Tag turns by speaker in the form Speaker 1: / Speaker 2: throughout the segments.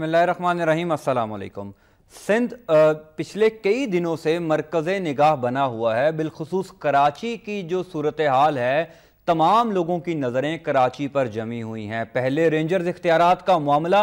Speaker 1: बसमीम सिंध पिछले कई दिनों से मरकज़ निगाह बना हुआ है बिलखसूस कराची की जो सूरत हाल है तमाम लोगों की नज़रें कराची पर जमी हुई हैं पहले रेंजर्स इख्तियार का मामला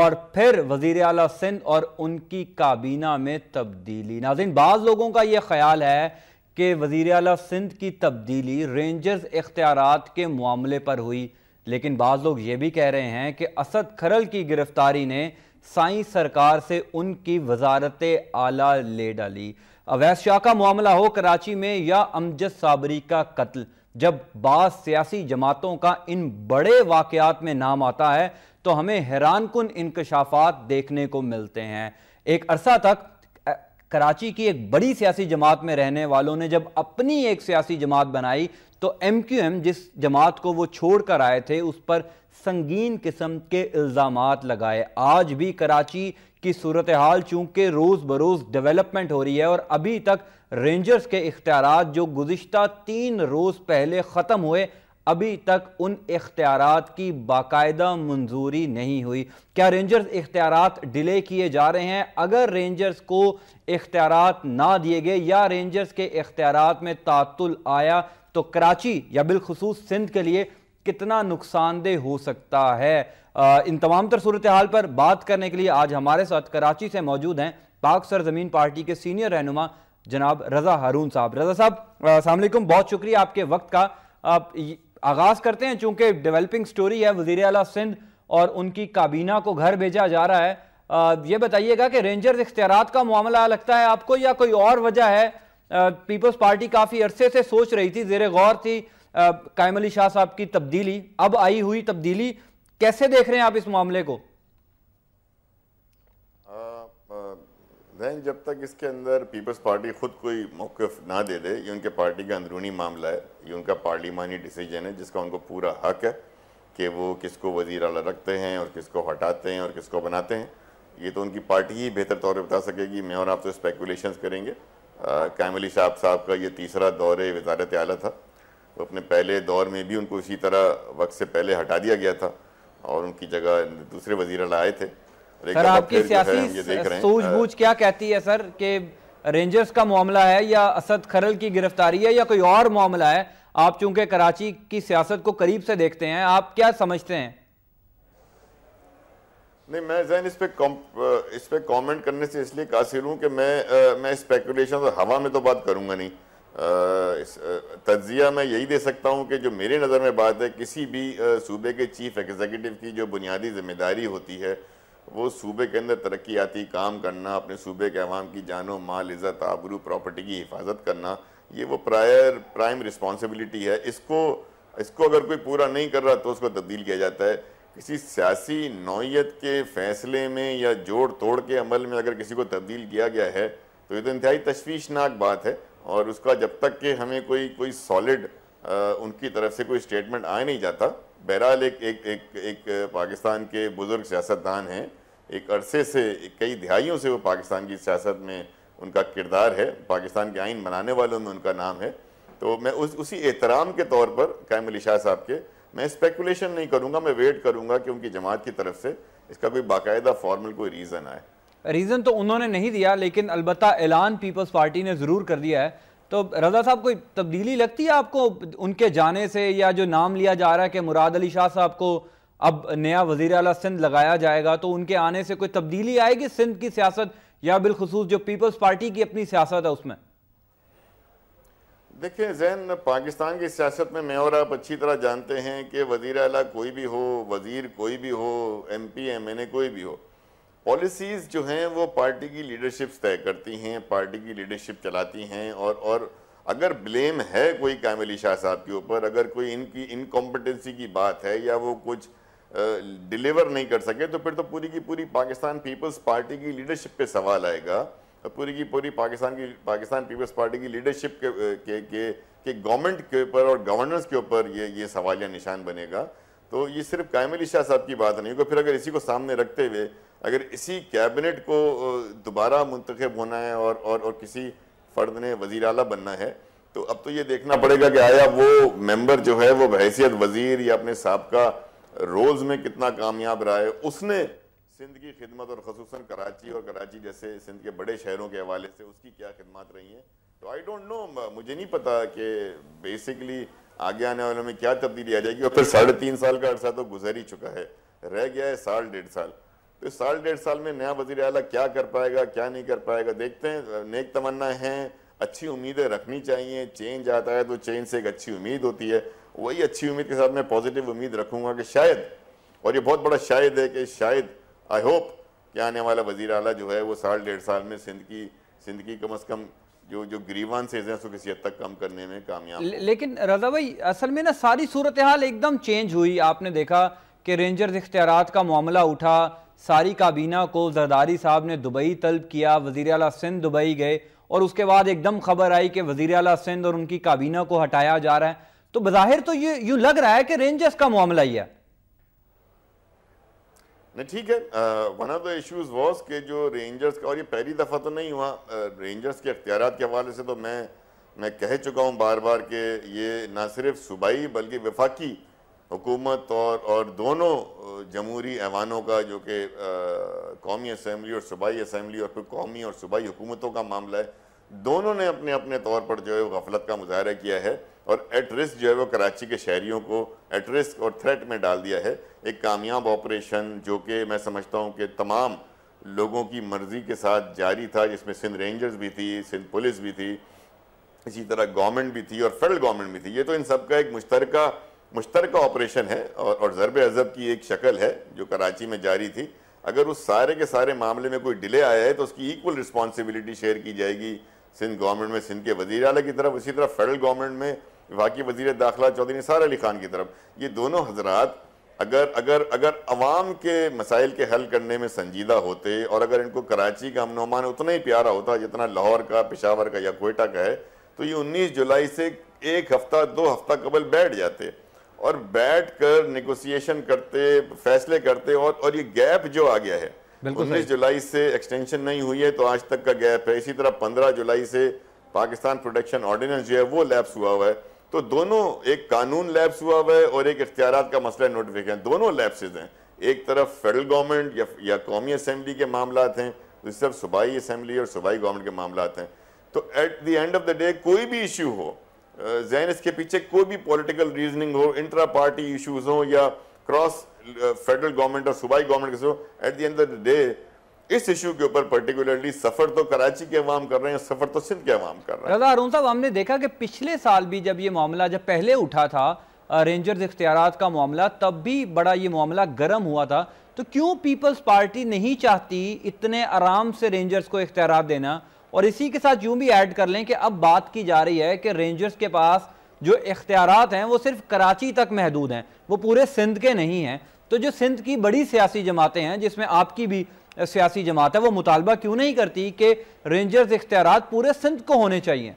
Speaker 1: और फिर वजीर अला सिंध और उनकी काबीना में तब्दीली नाजिन बाज़ लोगों का ये ख्याल है कि वजीर अला सिंध की तब्दीली रेंजर्स इख्तियार के मामले पर हुई लेकिन बाज लोग ये भी कह रहे हैं कि असद खरल की गिरफ्तारी ने साई सरकार से उनकी वजारत आला ले डाली अवैस शाह का मामला हो कराची में या अमजद साबरी का कत्ल जब बास सियासी जमातों का इन बड़े वाकयात में नाम आता है तो हमें हैरान कन इंकशाफात देखने को मिलते हैं एक अरसा तक कराची की एक बड़ी सियासी जमात में रहने वालों ने जब अपनी एक सियासी जमात बनाई तो एम क्यू एम जिस जमात को वो छोड़ कर आए थे उस पर संगीन किस्म के इल्ज़ाम लगाए आज भी कराची की सूरत हाल चूंकि रोज़ बरोज़ डेवलपमेंट हो रही है और अभी तक रेंजर्स के इख्तियार जो गुज्त तीन रोज़ पहले ख़त्म हुए अभी तक उन इख्तियार की बाकायदा मंजूरी नहीं हुई क्या रेंजर्स इख्तियार डिले किए जा रहे हैं अगर रेंजर्स को इख्तियार ना दिए गए या रेंजर्स के इख्तियार में तातुल आया तो कराची या बिलखसूस सिंध के लिए कितना नुकसानदेह हो सकता है आ, इन तमाम तर सूरत हाल पर बात करने के लिए आज हमारे साथ कराची से मौजूद हैं पाक सरजमीन पार्टी के सीनियर रहनुमा जनाब रजा हारून साहब रजा साहब सलामकुम बहुत शुक्रिया आपके वक्त का आप आगाज करते हैं चूंकि डेवलपिंग स्टोरी है वजीर अला सिंध और उनकी काबीना को घर भेजा जा रहा है यह ये बताइएगा कि रेंजर्स इख्तियार का मामला लगता है आपको या कोई और वजह है पीपल्स पार्टी काफ़ी अरसे से सोच रही थी जेर गौर थी कायम अली शाह साहब की तब्दीली अब आई हुई तब्दीली कैसे देख रहे हैं आप इस मामले को
Speaker 2: दें जब तक इसके अंदर पीपल्स पार्टी खुद कोई मौक़ ना दे दे ये उनके पार्टी का अंदरूनी मामला है ये उनका पार्लिमानी डिसीजन है जिसका उनको पूरा हक है कि वो किसको वजीर अला रखते हैं और किसको हटाते हैं और किसको बनाते हैं ये तो उनकी पार्टी ही बेहतर तौर पर बता सकेगी मैं और आप तो स्पेकुलेशन करेंगे कैमली शाह साहब का ये तीसरा दौर वजारत आला था वो अपने पहले दौर में भी उनको इसी तरह वक्त से पहले हटा दिया गया था और उनकी जगह दूसरे वजीर अला आए थे सर आपकी सियासी सूझबूझ
Speaker 1: क्या कहती है सर कि रेंजर्स का मामला है या असद खरल की गिरफ्तारी है या कोई और मामला है आप चूंकि कराची की सियासत को करीब से देखते हैं आप क्या समझते हैं
Speaker 2: नहीं मैं जैन इस पे इस पे कमेंट करने से इसलिए कासिर हूँ कि मैं आ, मैं स्पेकुलेशन और हवा में तो बात करूँगा नहीं तजिया मैं यही दे सकता हूँ कि जो मेरे नज़र में बात है किसी भी सूबे के चीफ एग्जीक्यूटिव की जो बुनियादी जिम्मेदारी होती है वो सूबे के अंदर तरक्याती काम करना अपने सूबे के अवाम की जानो माल इज़्ज़त आबरू प्रॉपर्टी की हिफाजत करना ये वो प्रायर प्राइम रिस्पॉन्सिबिलिटी है इसको इसको अगर कोई पूरा नहीं कर रहा तो उसको तब्दील किया जाता है किसी सियासी नौीयत के फैसले में या जोड़ तोड़ के अमल में अगर किसी को तब्दील किया गया है तो ये तो इंतहाई तशवीशनाक बात है और उसका जब तक कि हमें कोई कोई सॉलिड उनकी तरफ से कोई स्टेटमेंट आ नहीं जाता बहरहाल एक एक एक एक पाकिस्तान के बुज़ुर्ग सियासतदान हैं एक अरसे से एक कई दिहाइयों से वो पाकिस्तान की सियासत में उनका किरदार है पाकिस्तान के आइन बनाने वालों में उनका नाम है तो मैं उस उसी एहतराम के तौर पर कैम अली शाह साहब के मैं स्पेकुलेशन नहीं करूँगा मैं वेट करूँगा कि उनकी जमात की तरफ से इसका कोई बाकायदा फॉर्मल कोई रीज़न आए
Speaker 1: रीज़न तो उन्होंने नहीं दिया लेकिन अलबत् ऐलान पीपल्स पार्टी ने ज़रूर कर दिया है तो रजा साहब कोई तब्दीली लगती है आपको उनके जाने से या जो नाम लिया जा रहा है कि मुराद अली शाह साहब को अब नया वजीर अला सिंध लगाया जाएगा तो उनके आने से कोई तब्दीली आएगी सिंध की सियासत या बिलखसूस जो पीपल्स पार्टी की अपनी सियासत है उसमें
Speaker 2: देखिए जैन पाकिस्तान की सियासत में मैं और आप अच्छी तरह जानते हैं कि वजीर अला कोई भी हो वजीर कोई भी हो M P M N A कोई भी हो पॉलिसीज़ जो हैं वो पार्टी की लीडरशिप्स तय करती हैं पार्टी की लीडरशिप चलाती हैं और और अगर ब्लेम है कोई अली शाह साहब के ऊपर अगर कोई इनकी इनकॉम्पिटेंसी की बात है या वो कुछ डिलीवर नहीं कर सके तो फिर तो पूरी की पूरी पाकिस्तान पीपल्स पार्टी की लीडरशिप पे सवाल आएगा पूरी की पूरी पाकिस्तान की पाकिस्तान पीपल्स पार्टी की लीडरशिप के के के, के गवर्नमेंट के ऊपर और गवर्नेंस के ऊपर ये ये सवाल या निशान बनेगा तो ये सिर्फ कायम अली शाह साहब की बात नहीं होगी फिर अगर इसी को सामने रखते हुए अगर इसी कैबिनेट को दोबारा मुंतखब होना है और, और, और किसी फ़र्द ने वजीर अला बनना है तो अब तो ये देखना पड़ेगा कि आया वो मेंबर जो है वो बहसीत वजीर या अपने सबका रोल्स में कितना कामयाब रहा है उसने सिंध की खिदमत और खसूस कराची और कराची जैसे सिंध के बड़े शहरों के हवाले से उसकी क्या खिदमत रही हैं तो आई डोंट नो मुझे नहीं पता कि बेसिकली आगे आने वाले में क्या तब्दीली आ जाएगी और फिर साढ़े तीन साल का अर्सा तो गुजर ही चुका है रह गया है साल डेढ़ साल तो साल डेढ़ साल में नया वजीर अला क्या कर पाएगा क्या नहीं कर पाएगा देखते हैं नेक तमन्ना है अच्छी उम्मीदें रखनी चाहिए चेंज आता है तो चेंज से एक अच्छी उम्मीद होती है वही अच्छी उम्मीद के साथ मैं पॉजिटिव उम्मीद रखूंगा कि शायद और ये बहुत बड़ा शायद है कि शायद आई होप कि आने वाला वजीर अला जो है वो साल डेढ़ साल में सिंध की सिंध की कम अज़ कम जो जो ग्रीवांसेज हैं उसको किसी हद तक कम करने में कामयाब ले,
Speaker 1: लेकिन रजा भाई असल में ना सारी सूरत हाल एकदम चेंज हुई आपने देखा कि रेंजर्स इख्तियार का मामला उठा सारी काबीना को जरदारी साहब ने दुबई तलब किया वजीर अला सिंध दुबई गए और उसके बाद एकदम खबर आई कि वजीर अला सिंध और उनकी काबीना को हटाया जा रहा है तो बाहिर तो ये यूं लग रहा है कि रेंजर्स का मामला ही है
Speaker 2: नहीं ठीक है one of the issues was के जो रेंजर्स का और ये पहली दफ़ा तो नहीं हुआ रेंजर्स के अख्तियार के हवाले से तो मैं मैं कह चुका हूँ बार बार कि ये ना सिर्फ सूबाई बल्कि विफाकी हुकूमत और और दोनों जमहूरी ऐवानों का जो कि कौमी असम्बली और सूबाई असम्बली और फिर कौमी और सूबाई हुकूमतों का मामला है दोनों ने अपने अपने तौर पर जो है वो गफलत का मुजाहरा किया है और एट रिस्क जो है वो कराची के शहरीों को एट रिस्क और थ्रेट में डाल दिया है एक कामयाब ऑपरेशन जो कि मैं समझता हूँ कि तमाम लोगों की मर्ज़ी के साथ जारी था जिसमें सिंध रेंजर्स भी थी सिंध पुलिस भी थी इसी तरह गवर्नमेंट भी थी और फेडरल गवर्नमेंट भी थी ये तो इन सब का एक मुश्तरका मुश्तरक ऑपरेशन है और, और ज़रब अजब की एक शक्ल है जो कराची में जारी थी अगर उस सारे के सारे मामले में कोई डिले आया है तो उसकी इक्वल रिस्पॉन्सिबिलिटी शेयर की जाएगी सिंध गवर्नमेंट में सिंध के वजीर अल की तरफ उसी तरह फेडरल गवर्नमेंट में वाकई वजीर दाखिला चौधरी निसार अली खान की तरफ ये दोनों हजरात अगर अगर अगर आवाम के मसाइल के हल करने में संजीदा होते और अगर इनको कराची का अमन अमान उतना ही प्यारा होता जितना लाहौर का पेशावर का या कोयटा का है तो ये उन्नीस जुलाई से एक हफ्ता दो हफ्ता कबल बैठ जाते और बैठ कर निगोसिएशन करते फैसले करते और, और ये गैप जो आ गया है उन्नीस जुलाई से एक्सटेंशन नहीं हुई है तो आज तक का गैप है इसी तरह पंद्रह जुलाई से पाकिस्तान प्रोटेक्शन ऑर्डिनेंस जो है वो लैप्स हुआ हुआ है तो दोनों एक कानून लैप्स हुआ हुआ है और एक इख्तियार का मसला नोटिफिकेशन दोनों लैप्सेज हैं एक तरफ फेडरल गवर्नमेंट या, या कौमी असम्बली के मामला हैं दूसरी तरफ सूबाई असम्बली और सूबाई गवर्नमेंट के मामला हैं तो at the end of the day कोई भी इशू हो जहन इसके पीछे कोई भी पॉलिटिकल रीजनिंग हो इंट्रा पार्टी इश्यूज हो या क्रॉस फेडरल गवर्नमेंट और सूबाई गवर्नमेंट के हो at the end the day इस इशू के ऊपर पर्टिकुलरली सफर तो कराची के अवाम कर रहे हैं सफर तो सिंध के अवाम
Speaker 1: कर रहे हैं रजा अरुण साहब हमने देखा कि पिछले साल भी जब ये मामला जब पहले उठा था रेंजर्स इख्तियार का मामला तब भी बड़ा ये मामला गर्म हुआ था तो क्यों पीपल्स पार्टी नहीं चाहती इतने आराम से रेंजर्स को इख्तियार देना और इसी के साथ यूं भी ऐड कर लें कि अब बात की जा रही है कि रेंजर्स के पास जो इख्तियार हैं वो सिर्फ कराची तक महदूद हैं वो पूरे सिंध के नहीं हैं तो जो सिंध की बड़ी सियासी जमातें हैं जिसमें आपकी भी सियासी जमात है वो मुतालबा क्यों नहीं करती कि रेंजर्स इख्तियार पूरे सिंध को होने चाहिए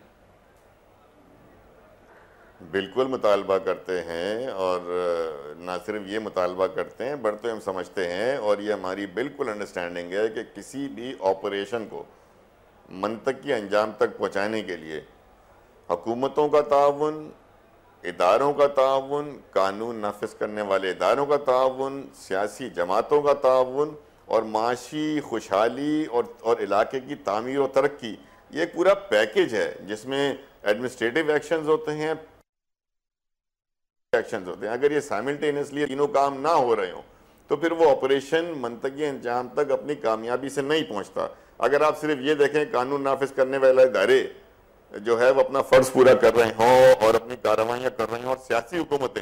Speaker 2: बिल्कुल मुतालबा करते हैं और ना सिर्फ ये मुतालबा करते हैं बढ़ते हम समझते हैं और ये हमारी बिल्कुल अंडरस्टैंडिंग है कि किसी भी ऑपरेशन को मनतकी अंजाम तक पहुँचाने के लिए हकूमतों का ताउन इदारों का ताउन कानून नाफिज करने वाले इदारों का ताउन सियासी जमातों का ताउन और माशी खुशहाली और और इलाके की तमीर और तरक्की ये एक पूरा पैकेज है जिसमें एडमिनिस्ट्रेटिव एक्शन होते हैं एक्शन होते हैं अगर ये साइमल्टेनियसली तीनों काम ना हो रहे हों तो फिर वो ऑपरेशन मनतकी अंजाम तक अपनी कामयाबी से नहीं पहुँचता अगर आप सिर्फ ये देखें कानून नाफिज करने वाले इदारे जो है वो अपना फ़र्ज पूरा कर रहे हों और अपनी कार्रवाइयां कर रहे हों और सियासी हुकूमतें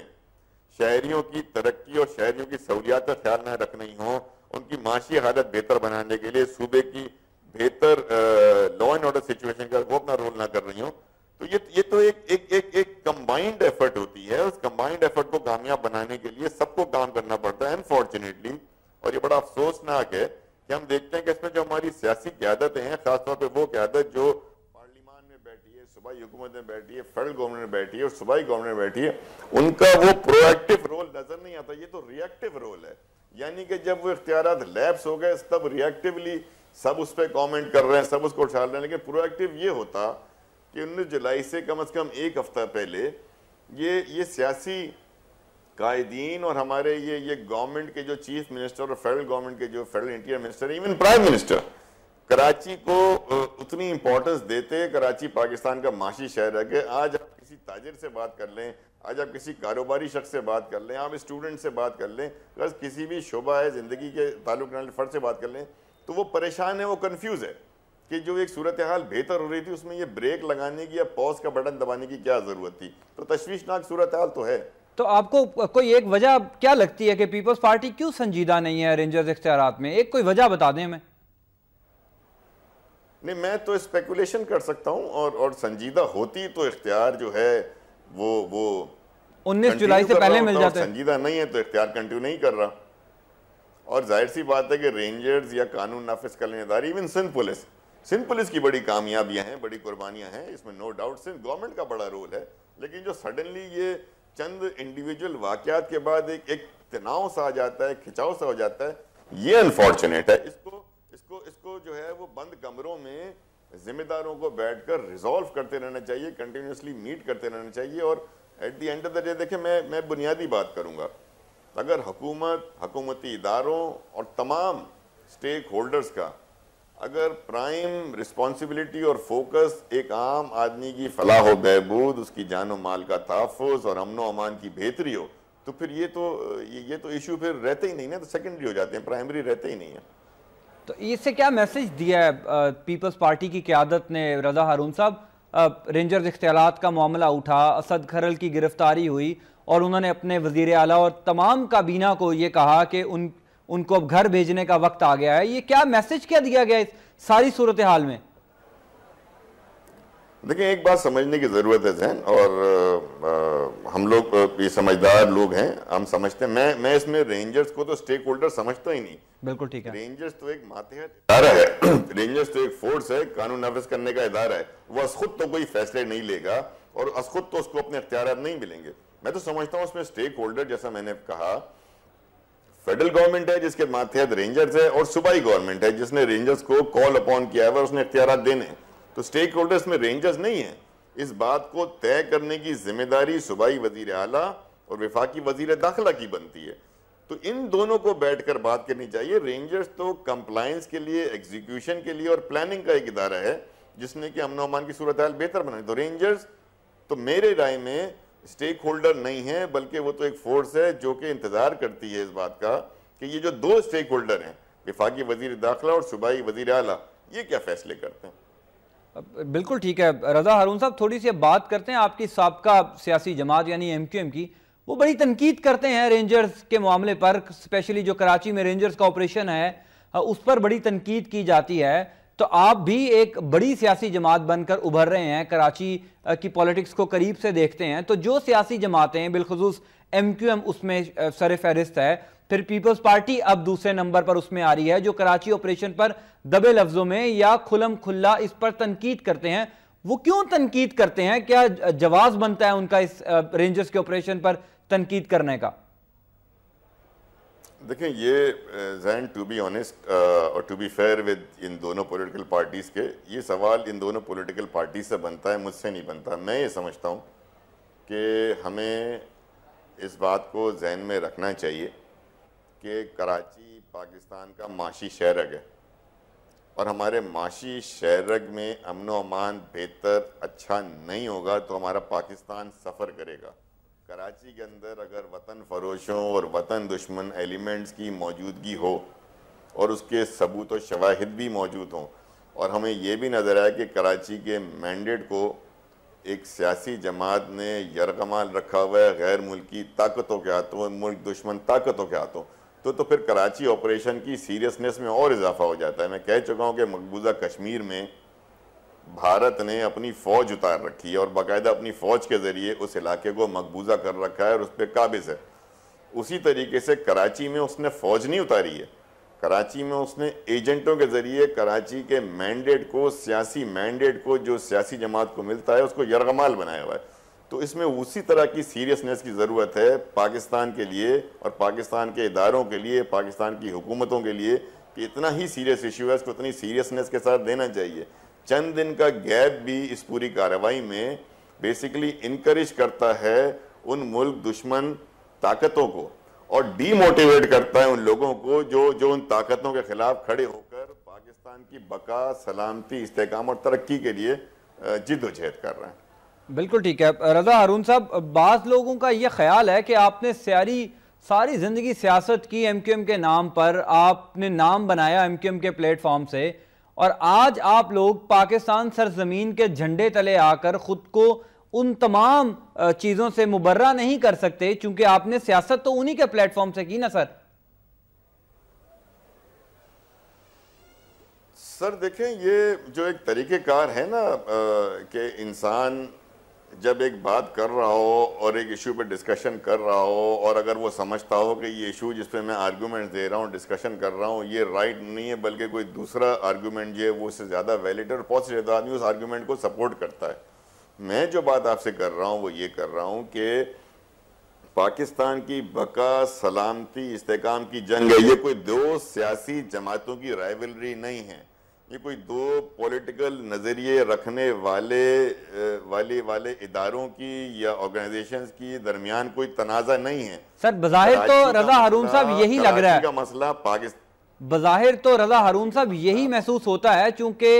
Speaker 2: शहरियों की तरक्की और शहरियों की सहूलियात का ख्याल न रख रही हों उनकी माशी हालत बेहतर बनाने के लिए सूबे की बेहतर लॉ एंड ऑर्डर सिचुएशन का वो अपना रोल ना कर रही हों तो ये ये तो एक एक एक एक कंबाइंड एफर्ट होती है उस कंबाइंड एफर्ट को कामयाब बनाने के लिए सबको काम करना पड़ता है अनफॉर्चुनेटली और ये बड़ा अफसोसनाक है कि हम देखते हैं कि इसमें जो हमारी सियासी क्यादतें हैं खासतौर पर वो क्यादत जो पार्लियामान में बैठी है सूबाई हुकूमत में बैठी है फेडरल गवर्नमेंट में बैठी है और सूबाई गवर्नमेंट में बैठी है उनका वो प्रोएक्टिव रोल नजर नहीं आता ये तो रिएक्टिव रोल है यानी कि जब वो इख्तियार लैब्स हो गए तब रिएक्टिवली सब उस पर कॉमेंट कर रहे हैं सब उसको उछाल रहे हैं लेकिन प्रोएक्टिव ये होता कि उन्नीस जुलाई से कम अज़ कम एक हफ्ता पहले ये ये सियासी कायदीन और हमारे ये ये गवर्नमेंट के जो चीफ मिनिस्टर और फेडरल गवर्नमेंट के जो federal interior minister even prime minister Karachi को उतनी इंपॉर्टेंस देते कराची पाकिस्तान का माशी शहर है कि आज आप किसी ताजर से बात कर लें आज आप किसी कारोबारी शख्स से बात कर लें आप स्टूडेंट से बात कर लें बस किसी भी शोबा है ज़िंदगी के ताल्लुक फर्द से बात कर लें तो वो परेशान है वो कन्फ्यूज़ है कि जो एक सूरत हाल बेहतर हो रही थी उसमें ये ब्रेक लगाने की या पॉज का बटन दबाने की क्या ज़रूरत थी तो तशवीशनाक सूरत हाल तो है
Speaker 1: तो आपको कोई एक वजह क्या लगती है कि पीपल्स पार्टी क्यों संजीदा नहीं है रेंजर्स इख्तियार में एक कोई वजह बता दें हमें
Speaker 2: नहीं मैं तो स्पेकुलेशन कर सकता हूं और और संजीदा होती तो इख्तियार जो है वो वो
Speaker 1: उन्नीस जुलाई से पहले मिल जाता संजीदा
Speaker 2: नहीं है तो इख्तियार कंटिन्यू नहीं कर रहा और जाहिर सी बात है कि रेंजर्स या कानून नाफिज करने इदारे even Sindh police Sindh police की बड़ी कामयाबियां हैं बड़ी कुर्बानियां हैं इसमें नो डाउट सिंध गवर्नमेंट का बड़ा रोल है लेकिन जो सडनली ये चंद इंडिविजुअल वाकयात के बाद एक एक तनाव सा आ जाता है खिंचाव सा हो जाता है ये अनफॉर्चुनेट है इसको इसको इसको जो है वो बंद कमरों में जिम्मेदारों को बैठकर रिजॉल्व करते रहना चाहिए कंटिन्यूसली मीट करते रहना चाहिए और at the end of the day देखें मैं मैं बुनियादी बात करूँगा अगर हुकूमत हकूमती इदारों और तमाम स्टेक होल्डर्स का अगर प्राइम रिस्पॉन्सिबिलिटी और फोकस एक आम आदमी की फलाह बहबूद उसकी जान व माल का तहफ़ और अमनो अमान की बेहतरी हो तो फिर ये तो ये, ये तो इशू फिर रहते ही नहीं ना तो सेकेंडरी हो जाते हैं प्राइमरी रहते ही नहीं है
Speaker 1: तो इससे क्या मैसेज दिया है पीपल्स पार्टी की क्यादत ने रजा हारून साहब रेंजर्स इख्तियालत का मामला उठा असद खरल की गिरफ्तारी हुई और उन्होंने अपने वजीर अला और तमाम काबीना को ये कहा कि उन उनको अब घर भेजने का वक्त आ गया है ये क्या मैसेज क्या दिया गया इस सारी सूरत हाल में
Speaker 2: देखिए एक बात समझने की ज़रूरत है जहन और आ, हम लोग ये समझदार लोग हैं हम समझते हैं मैं मैं इसमें रेंजर्स को तो स्टेक होल्डर समझता ही नहीं
Speaker 1: बिल्कुल ठीक है रेंजर्स
Speaker 2: तो एक मातहत इदारा है रेंजर्स तो एक फोर्स है कानून नाफिज करने का इदारा है वह खुद तो कोई फैसले नहीं लेगा और खुद तो उसको अपने अख्तियार नहीं मिलेंगे मैं तो समझता हूँ उसमें स्टेक होल्डर जैसा मैंने कहा फेडरल गवर्नमेंट है जिसके माथेहत रेंजर्स है और सूबाई गवर्नमेंट है जिसने रेंजर्स को कॉल अपॉन किया है और उसने अख्तियार देने तो स्टेक होल्डर्स में रेंजर्स नहीं है इस बात को तय करने की जिम्मेदारी सूबाई वजीर आला और विफाकी वजीर दाखिला की बनती है तो इन दोनों को बैठकर बात करनी चाहिए रेंजर्स तो कंप्लायंस के लिए एग्जीक्यूशन के लिए और प्लानिंग का एक इदारा है जिसने कि अमन अमान की सूरत हाल बेहतर बनाई तो रेंजर्स तो मेरे राय में स्टेक होल्डर नहीं है बल्कि वो तो एक फोर्स है जो कि इंतजार करती है इस बात का कि ये जो दो स्टेक होल्डर हैं विफाकी वजीर दाखिला और सूबाई वजीर अला ये क्या फैसले करते
Speaker 1: हैं बिल्कुल ठीक है रजा हारून साहब थोड़ी सी बात करते हैं आपकी सबका सियासी जमात यानी एम क्यू एम की वो बड़ी तनकीद करते हैं रेंजर्स के मामले पर स्पेशली जो कराची में रेंजर्स का ऑपरेशन है हाँ, उस पर बड़ी तनकीद की जाती है तो आप भी एक बड़ी सियासी जमात बनकर उभर रहे हैं कराची की पॉलिटिक्स को करीब से देखते हैं तो जो सियासी जमातें बिलखसूस एम क्यू एम उसमें सर फहरिस्त है फिर पीपल्स पार्टी अब दूसरे नंबर पर उसमें आ रही है जो कराची ऑपरेशन पर दबे लफ्जों में या खुलम खुल्ला इस पर तनकीद करते हैं वो क्यों तनकीद करते हैं क्या जवाब बनता है उनका इस रेंजर्स के ऑपरेशन पर तनकीद करने का
Speaker 2: देखें ये जहन टू बी ऑनेस्ट और टू बी फेयर विद इन दोनों पॉलिटिकल पार्टीज़ के ये सवाल इन दोनों पॉलिटिकल पार्टी से बनता है मुझसे नहीं बनता मैं ये समझता हूँ कि हमें इस बात को जहन में रखना चाहिए कि कराची पाकिस्तान का माशी शहरग है और हमारे माशी शहरग में अमन अमान बेहतर अच्छा नहीं होगा तो हमारा पाकिस्तान सफ़र करेगा कराची के अंदर अगर वतन फरोशों और वतन दुश्मन एलिमेंट्स की मौजूदगी हो और उसके सबूत और शवाहद भी मौजूद हों और हमें यह भी नज़र आया कि कराची के मैंडेट को एक सियासी जमात ने यरगमाल रखा हुआ है गैर मुल्की ताकतों के हाथों मुल्क दुश्मन ताकतों के हाथों तो तो फिर कराची ऑपरेशन की सीरियसनेस में और इजाफा हो जाता है मैं कह चुका हूँ कि मकबूजा कश्मीर में भारत ने अपनी फौज उतार रखी है और बाकायदा अपनी फौज के जरिए उस इलाके को मकबूजा कर रखा है और उस पर काबिज है उसी तरीके से कराची में उसने फौज नहीं उतारी है कराची में उसने एजेंटों के जरिए कराची के मैंडेट को सियासी मैंडेट को जो सियासी जमात को मिलता है उसको यरगमाल बनाया हुआ है तो इसमें उसी तरह की सीरियसनेस की ज़रूरत है पाकिस्तान के लिए और पाकिस्तान के इदारों के लिए पाकिस्तान की हुकूमतों के लिए कि इतना ही सीरियस इशू है इसको इतनी सीरियसनेस के साथ देना चाहिए चंद दिन का गैप भी इस पूरी कार्रवाई में बेसिकली इनकरेज करता है उन मुल्क दुश्मन ताकतों को और डीमोटिवेट करता है उन लोगों को जो जो उन ताकतों के खिलाफ खड़े होकर पाकिस्तान की बका सलामती इसकाम और तरक्की के लिए जिदोजहद कर रहे हैं
Speaker 1: बिल्कुल ठीक है रजा हारून साहब बाज़ लोगों का यह ख्याल है कि आपने सारी सारी ज़िंदगी सियासत की एम क्यू एम के नाम पर आपने नाम बनाया एम क्यू एम के प्लेटफॉर्म से और आज आप लोग पाकिस्तान सरजमीन के झंडे तले आकर ख़ुद को उन तमाम चीज़ों से मुबर्रा नहीं कर सकते क्योंकि आपने सियासत तो उन्हीं के प्लेटफॉर्म से की ना सर
Speaker 2: सर देखें ये जो एक तरीक़ेकार है ना कि इंसान जब एक बात कर रहा हो और एक इशू पे डिस्कशन कर रहा हो और अगर वो समझता हो कि ये इशू जिस पे मैं आर्गूमेंट दे रहा हूँ डिस्कशन कर रहा हूँ ये राइट नहीं है बल्कि कोई दूसरा आर्गूमेंट जो है वो उससे ज़्यादा वैलिड और पॉजिटिव तो आदमी उस आर्गूमेंट को सपोर्ट करता है मैं जो बात आपसे कर रहा हूँ वो ये कर रहा हूँ कि पाकिस्तान की बका सलामती इस्तेकाम की जंग है ये कोई दो सियासी जमातों की राइवलरी नहीं है ये कोई दो पॉलिटिकल नज़रिए रखने वाले वाले वाले इदारों की या ऑर्गेनाइजेशंस की दरमियान कोई तनाजा नहीं है
Speaker 1: सर बाहिर तो रजा हारून साहब यही लग रहा है का मसला पाकिस्तान बाहिर तो रजा हारून साहब यही महसूस होता है चूंकि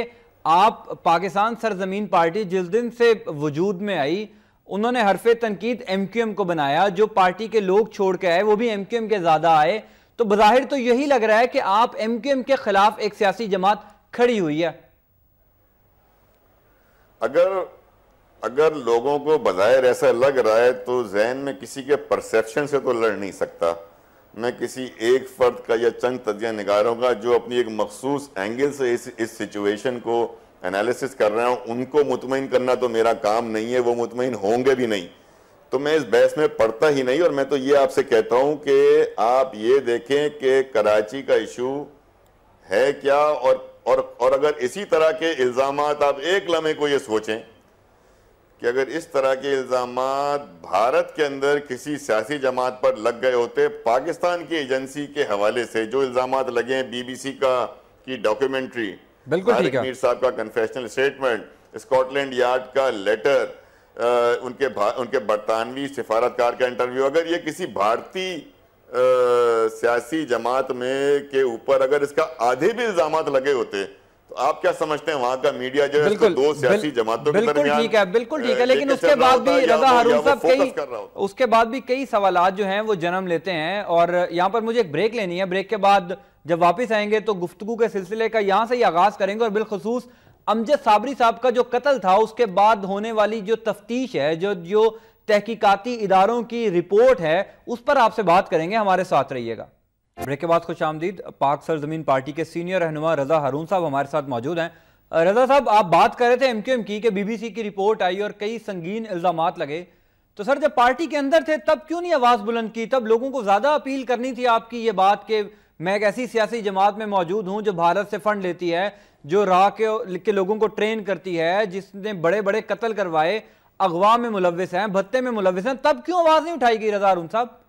Speaker 1: आप पाकिस्तान सरजमीन पार्टी जिस दिन से वजूद में आई उन्होंने हरफ तनकीद एम क्यू एम को बनाया जो पार्टी के लोग छोड़ के आए वो भी एम क्यू एम के ज़्यादा आए तो बाहिर तो यही लग रहा है कि आप एम क्यू एम के खिलाफ एक सियासी जमात खड़ी हुई है
Speaker 2: अगर अगर लोगों को बज़ाहिर ऐसा लग रहा है तो जहन में किसी के परसेप्शन से तो लड़ नहीं सकता मैं किसी एक फर्द का या चंद तजिया निगारों का जो अपनी एक मखसूस एंगल से इस इस सिचुएशन को एनालिसिस कर रहे हूँ उनको मुतमिन करना तो मेरा काम नहीं है वो मुतमिन होंगे भी नहीं तो मैं इस बहस में पढ़ता ही नहीं और मैं तो ये आपसे कहता हूँ कि आप ये देखें कि कराची का इशू है क्या और और और अगर इसी तरह के इल्ज़ाम आप एक लम्हे को ये सोचें कि अगर इस तरह के इल्ज़ाम भारत के अंदर किसी सियासी जमात पर लग गए होते पाकिस्तान की एजेंसी के हवाले से जो इल्ज़ाम लगे हैं बीबीसी का की डॉक्यूमेंट्री
Speaker 1: बिल्कुल मीर
Speaker 2: साहब का कन्फेशनल स्टेटमेंट स्कॉटलैंड यार्ड का लेटर आ, उनके उनके बरतानवी सिफारतकार का इंटरव्यू अगर ये किसी भारतीय सियासी जमात में के ऊपर अगर इसका आधे भी इल्जाम लगे होते तो आप क्या समझते हैं वहां का मीडिया जो है दो सियासी जमातों के दरमियान ठीक है बिल्कुल ठीक है लेकिन उसके बाद भी रजा हारून साहब कई
Speaker 1: उसके बाद भी कई सवाल जो हैं वो जन्म लेते हैं और यहाँ पर मुझे एक ब्रेक लेनी है ब्रेक के बाद जब वापस आएंगे तो गुफ्तगु के सिलसिले का यहाँ से ही आगाज करेंगे और बिलखसूस अमजद साबरी साहब का जो कत्ल था उसके बाद होने वाली जो तफ्तीश है जो जो तहकीकती इदारों की रिपोर्ट है उस पर आपसे बात करेंगे हमारे साथ रहिएगा ब्रेक के बाद खुश आमदीद पाक सरजमीन पार्टी के सीनियर रहनुमा रजा हरून साहब हमारे साथ मौजूद हैं रजा साहब आप बात कर रहे थे एमक्यूएम की कि बीबीसी की रिपोर्ट आई और कई संगीन इल्जाम लगे तो सर जब पार्टी के अंदर थे तब क्यों नहीं आवाज़ बुलंद की तब लोगों को ज़्यादा अपील करनी थी आपकी ये बात कि मैं एक ऐसी सियासी जमात में मौजूद हूं जो भारत से फंड लेती है जो राह के लोगों को ट्रेन करती है जिसने बड़े बड़े कत्ल करवाए अगवा में मुलविस हैं भत्ते में मुलविस हैं तब क्यों आवाज नहीं उठाई गई रजा अरुण साहब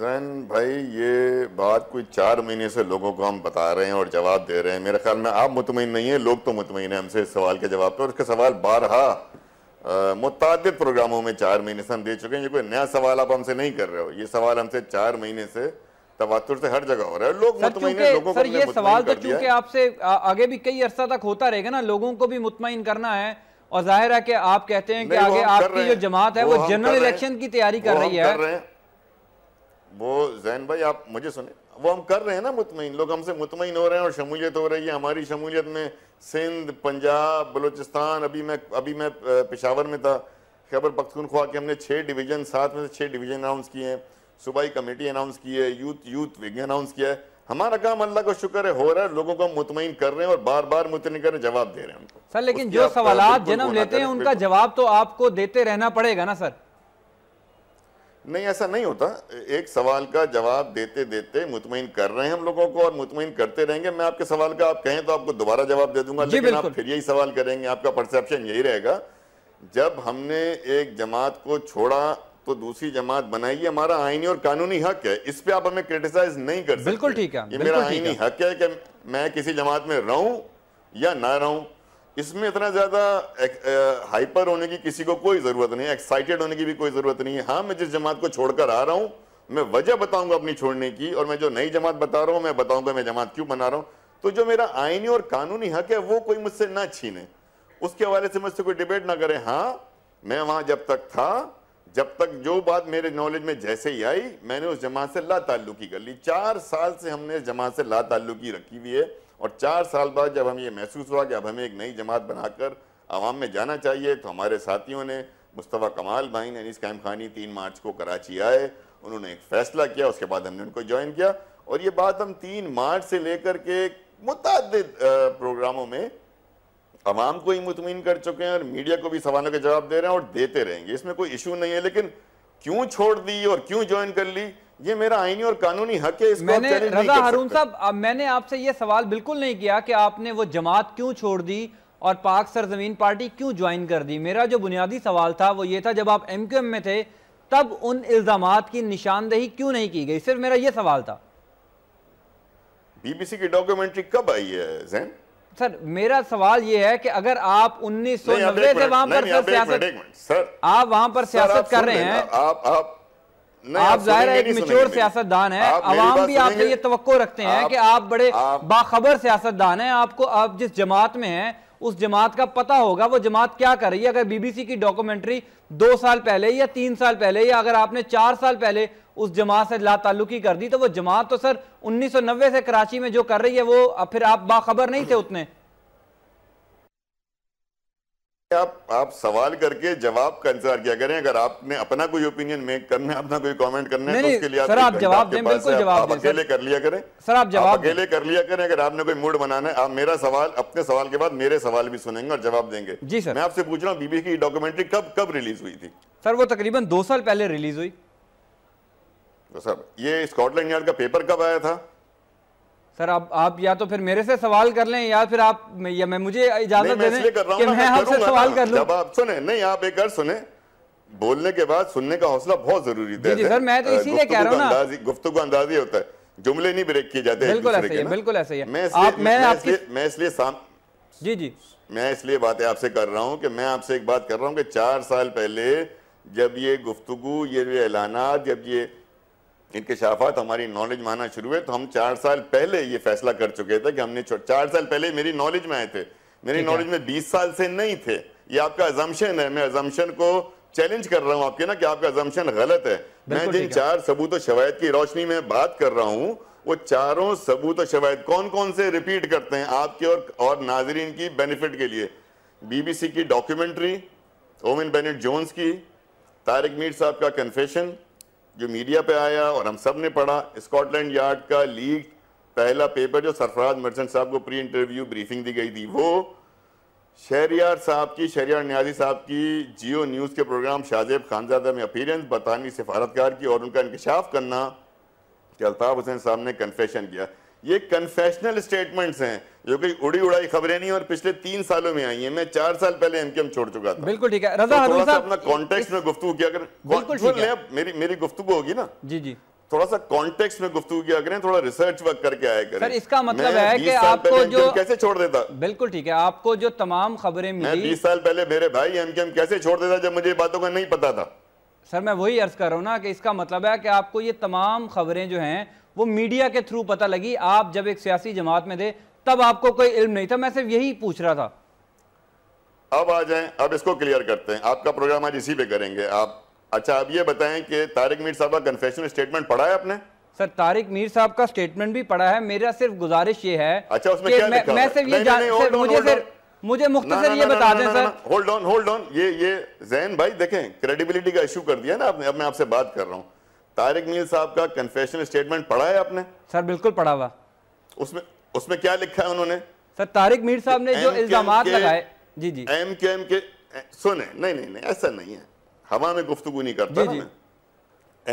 Speaker 2: जैन भाई ये बात कोई चार महीने से लोगों को हम बता रहे हैं और जवाब दे रहे हैं मेरे ख्याल में आप मुतमिन नहीं है लोग तो मुतमिन है हमसे इस सवाल के जवाब पर उसके सवाल बारहा मुताद प्रोग्रामों में चार महीने से हम दे चुके हैं ये कोई नया सवाल आप हमसे नहीं कर रहे हो ये सवाल हमसे चार महीने से तवातुर से हर जगह हो रहा है लोग मुतमिन सर, ये सवाल तो चूंकि
Speaker 1: आपसे आगे भी कई अरसा तक होता रहेगा ना लोगों को भी मुतमिन करना है और जाहिर है कि आप कहते हैं कि आगे आपकी जो जमात है वो, वो जनरल इलेक्शन की तैयारी कर रही है कर
Speaker 2: वो जैन भाई आप मुझे सुने वो हम कर रहे हैं ना मुतमिन लोग हमसे मुतमिन हो रहे हैं और शमूलियत हो रही है हमारी शमूलियत में सिंध पंजाब बलोचिस्तान अभी मैं अभी मैं पिशावर में था खैबर पख्तूनख्वा के हमने छः डिवीजन सात में से छः डिवीजन अनाउंस किए हैं सूबाई कमेटी अनाउंस की है यूथ यूथ विंग अनाउंस किया है हमारा काम अल्लाह का शुक्र है हो रहा है लोगों को मुतमिन कर रहे हैं और बार बार मुतमिन कर रहे हैं जवाब दे रहे हैं
Speaker 1: सर लेकिन जो सवाल जन्म लेते हैं उनका जवाब तो आपको देते रहना पड़ेगा ना सर
Speaker 2: नहीं ऐसा नहीं होता एक सवाल का जवाब देते देते मुतमिन कर रहे हैं हम लोगों को और मुतमिन करते रहेंगे मैं आपके सवाल का आप कहें तो आपको दोबारा जवाब दे दूंगा लेकिन आप फिर यही सवाल करेंगे आपका परसेप्शन यही रहेगा जब हमने एक जमात को छोड़ा तो दूसरी जमात बनाइए हमारा आईनी और कानूनी हक है इस पे आप हमें क्रिटिसाइज नहीं कर सकते
Speaker 1: बिल्कुल ठीक है ये मेरा आईनी
Speaker 2: हक है कि मैं किसी जमात में रहूं या ना रहूं इसमें इतना ज्यादा हाइपर होने की किसी को कोई जरूरत नहीं है एक्साइटेड होने की भी कोई जरूरत नहीं है हाँ मैं जिस जमात को छोड़कर आ रहा हूं मैं वजह बताऊंगा अपनी छोड़ने की और मैं जो नई जमात बता रहा हूं मैं बताऊंगा मैं जमात क्यों बना रहा हूं तो जो मेरा आईनी और कानूनी हक है वो कोई मुझसे ना छीने उसके हवाले से मुझसे कोई डिबेट ना करे हाँ मैं वहां जब तक था जब तक जो बात मेरे नॉलेज में जैसे ही आई मैंने उस जमात से ला ताल्लुकी कर ली चार साल से हमने जमात से ला ताल्लुकी रखी हुई है और चार साल बाद जब हमें ये महसूस हुआ कि अब हमें एक नई जमात बनाकर आवाम में जाना चाहिए तो हमारे साथियों ने मुस्तफ़ा कमाल भाई ने अनिस कायम खानी तीन मार्च को कराची आए उन्होंने एक फ़ैसला किया उसके बाद हमने उनको ज्वाइन किया और ये बात हम तीन मार्च से लेकर के मुतद प्रोग्रामों में तमाम को ही मुतमिन कर चुके हैं और मीडिया को भी सवालों के जवाब दे रहे हैं और देते रहेंगे इसमें कोई इशू नहीं है लेकिन क्यों छोड़ दी और क्यों ज्वाइन कर ली ये मेरा आईनी और कानूनी हक है इसको मैंने रजा हारून
Speaker 1: साहब मैंने आपसे ये सवाल बिल्कुल नहीं किया कि आपने वो जमात क्यों छोड़ दी और पाक सरजमीन पार्टी क्यों ज्वाइन कर दी मेरा जो बुनियादी सवाल था वो ये था जब आप एम क्यू एम में थे तब उन इल्जाम की निशानदेही क्यों नहीं की गई सिर्फ मेरा ये सवाल था
Speaker 2: बीबीसी की डॉक्यूमेंट्री कब आई है जैन
Speaker 1: सर मेरा सवाल ये है कि अगर आप नब्बे से वहां पर सर सियासत सर आप वहां पर सियासत कर रहे हैं आप आप आप जाहिर है एक मिच्योर सियासतदान है आवाम भी आपसे ये तो रखते हैं कि आप बड़े बाखबर सियासतदान हैं आपको आप जिस जमात में हैं उस जमात का पता होगा वो जमात क्या कर रही है अगर बीबीसी की डॉक्यूमेंट्री दो साल पहले या तीन साल पहले या अगर आपने चार साल पहले उस जमात से ताल्लुकी कर दी तो वो जमात तो सर 1990 से कराची में जो कर रही है वो फिर आप बाखबर नहीं थे उतने
Speaker 2: आप आप सवाल करके जवाब का इंतजार किया करें अगर आपने अपना कोई ओपिनियन मेक करना है अपना कोई कमेंट करना है तो उसके लिए सर आप जवाब दें बिल्कुल जवाब दें अकेले कर लिया करें सर आप जवाब अकेले कर लिया करें अगर आपने कोई मूड बनाना है आप मेरा सवाल अपने सवाल के बाद मेरे सवाल भी सुनेंगे और जवाब देंगे जी सर मैं आपसे पूछ रहा हूँ बीबी की डॉक्यूमेंट्री कब कब रिलीज हुई थी
Speaker 1: सर वो तकरीबन दो साल पहले रिलीज हुई
Speaker 2: तो सर ये स्कॉटलैंड यार्ड का पेपर कब आया था
Speaker 1: सर आप आप या तो फिर मेरे से सवाल कर लें या फिर आप या मैं मुझे इजाजत दे दें सवाल कर लू
Speaker 2: आप सुने नहीं आप एक बार सुने बोलने के बाद सुनने का हौसला बहुत जरूरी जी, जी सर मैं तो इसीलिए कह रहा हूँ ना गुफ्तु को ही होता है जुमले नहीं ब्रेक किए जाते बिल्कुल ऐसे ही बिल्कुल ऐसे ही मैं इसलिए मैं इसलिए साम जी जी मैं इसलिए बातें आपसे कर रहा हूँ कि मैं आपसे एक बात कर रहा हूँ कि चार साल पहले जब ये गुफ्तगु ये ऐलाना जब ये इनके शराफात हमारी नॉलेज में आना शुरू हुए तो हम चार साल पहले ये फैसला कर चुके थे कि हमने चार साल पहले मेरी नॉलेज में आए थे मेरी नॉलेज में बीस साल से नहीं थे ये आपका अजम्पन है मैं अजम्पन को चैलेंज कर रहा हूँ आपके ना कि आपका अजम्पन गलत है मैं जिन चार सबूत और शवायद की रोशनी में बात कर रहा हूँ वो चारों सबूत और शवायद कौन कौन से रिपीट करते हैं आपके और और नाजरीन की बेनिफिट के लिए बीबीसी की डॉक्यूमेंट्री ओमिन बेनेट जोन्स की तारिक मीर साहब का कन्फेशन जो मीडिया पे आया और हम सब ने पढ़ा स्कॉटलैंड यार्ड का लीग पहला पेपर जो सरफराज मर्चेंट साहब को प्री इंटरव्यू ब्रीफिंग दी गई थी वो शहरियार साहब की शहरियार न्याजी साहब की जियो न्यूज़ के प्रोग्राम शाहजेब खानजादा में अपीरेंस बतानी सिफारतकार की और उनका इंकशाफ करना कि अल्ताफ़ हुसैन साहब ने कन्फेशन किया ये कन्फेशनल स्टेटमेंट्स हैं जो कि उड़ी उड़ाई खबरें नहीं और पिछले तीन सालों में आई है मैं चार साल पहले एमकेएम छोड़ चुका था
Speaker 1: बिल्कुल ठीक है रजा तो अपना
Speaker 2: कॉन्टेक्स्ट में गुफ्तु किया अगर बिल्कुल मेरी मेरी गुफ्तु होगी ना जी जी थोड़ा सा कॉन्टेक्स्ट में गुफ्तु किया करें थोड़ा रिसर्च वर्क करके आया करें सर इसका मतलब है कि आपको जो
Speaker 1: कैसे छोड़ देता बिल्कुल ठीक है आपको जो तमाम खबरें
Speaker 2: मिली बीस साल पहले मेरे भाई एमकेएम कैसे छोड़ देता जब मुझे बातों का नहीं पता था
Speaker 1: सर मैं वही अर्ज कर रहा हूँ ना कि इसका मतलब है कि आपको ये तमाम खबरें जो हैं वो मीडिया के थ्रू पता लगी आप जब एक सियासी जमात में थे तब आपको कोई इल्म नहीं था मैं सिर्फ यही पूछ रहा था
Speaker 2: अब आ जाएं अब इसको क्लियर करते हैं आपका प्रोग्राम आज इसी पे करेंगे आप अच्छा अब ये बताएं कि तारिक मीर साहब का कन्फेशनल स्टेटमेंट पढ़ा है आपने
Speaker 1: सर तारिक मीर साहब का स्टेटमेंट भी पढ़ा है मेरा सिर्फ गुजारिश ये है अच्छा उसमें क्या मैं, मैं सिर्फ ये जान सर मुझे सर मुझे मुख्तसर ये बता दें sir
Speaker 2: hold on hold on ये ये जैन भाई देखें क्रेडिबिलिटी का इशू कर दिया ना आपने अब मैं आपसे बात कर रहा हूँ तारिक मीर साहब का कन्फेशनल स्टेटमेंट पढ़ा है आपने
Speaker 1: सर बिल्कुल पढ़ा हुआ उसमें
Speaker 2: उसमें क्या लिखा है उन्होंने सर तारिक मीर साहब ने जो इल्जाम लगाए जी जी एम के एम के सुने नहीं नहीं नहीं ऐसा नहीं है हवा में गुफ्तगु नहीं करता जी, जी।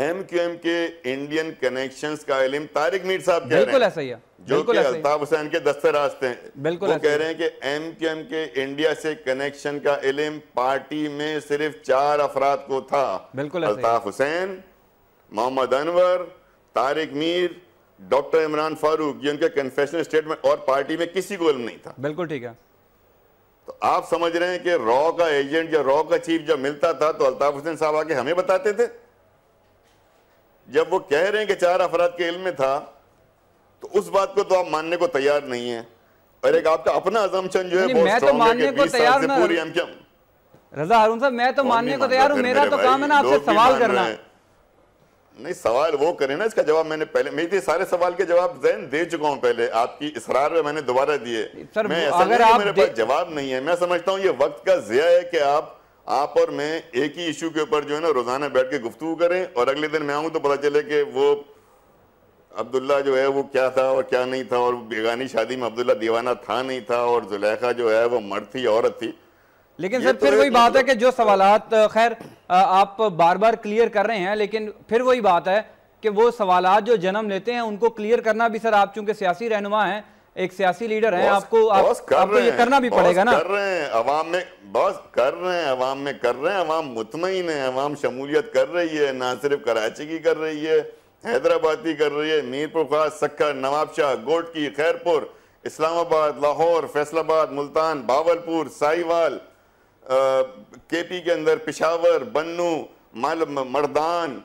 Speaker 2: एम क्यू एम के इंडियन कनेक्शंस का इलम तारिक मीर साहब कह रहे
Speaker 1: हैं है। जो कि अल्ताफ
Speaker 2: हुसैन के दस्ते रास्ते हैं बिल्कुल वो कह रहे हैं कि एम क्यू एम के इंडिया से कनेक्शन का इलम पार्टी में सिर्फ चार अफराद को था बिल्कुल अल्ताफ हुसैन मोहम्मद अनवर तारिक मीर डॉक्टर इमरान फारूक ये उनके कन्फेशनल स्टेटमेंट और पार्टी में किसी को इल्म नहीं
Speaker 1: था बिल्कुल ठीक है
Speaker 2: तो आप समझ रहे हैं कि रॉ का एजेंट या रॉ का चीफ जब मिलता था तो अल्ताफ हुसैन साहब आके हमें बताते थे जब वो कह रहे हैं कि चार अफराद के इल्म में था तो उस बात को तो आप मानने को तैयार नहीं है और एक आपका अपना अजम्पशन जो है मैं तो मानने को तैयार पूरी
Speaker 1: रजा हारून साहब मैं तो मानने को तैयार हूँ मेरा तो काम है ना आपसे सवाल करना है
Speaker 2: नहीं सवाल वो करें ना इसका जवाब मैंने पहले मैं सारे सवाल के जवाब जैन दे चुका हूँ पहले आपकी इसरार में मैंने दोबारा दिए मैं ऐसा अगर आप मेरे पास जवाब नहीं है मैं समझता हूँ ये वक्त का जिया है कि आप आप और मैं एक ही इशू के ऊपर जो है ना रोजाना बैठ के गुफ्तु करें और अगले दिन मैं आऊँ तो पता चले कि वो अब्दुल्ला जो है वो क्या था और क्या नहीं था और बेगानी शादी में अब्दुल्ला दीवाना था नहीं था और जुलेखा जो है वो मर्द थी औरत थी
Speaker 1: लेकिन सर तो फिर वही बात है मतलब कि जो सवाल खैर आप बार बार क्लियर कर रहे हैं लेकिन फिर वही बात है कि वो सवाल जो जन्म लेते हैं उनको क्लियर करना भी सर आप चूंकि सियासी रहनुमा हैं एक सियासी लीडर हैं आपको आप, आपको ये करना भी पड़ेगा ना कर रहे हैं
Speaker 2: अवाम में बस कर रहे हैं अवाम में कर रहे हैं अवाम मुतमिन है अवाम शमूलियत कर रही है ना सिर्फ कराची की कर रही है हैदराबाद की कर रही है मीरपुर खास सक्कर नवाबशाह गोटकी खैरपुर इस्लामाबाद लाहौर फैसलाबाद मुल्तान बावलपुर साहिवाल केपी के अंदर पिशावर बन्नू मल मर्दान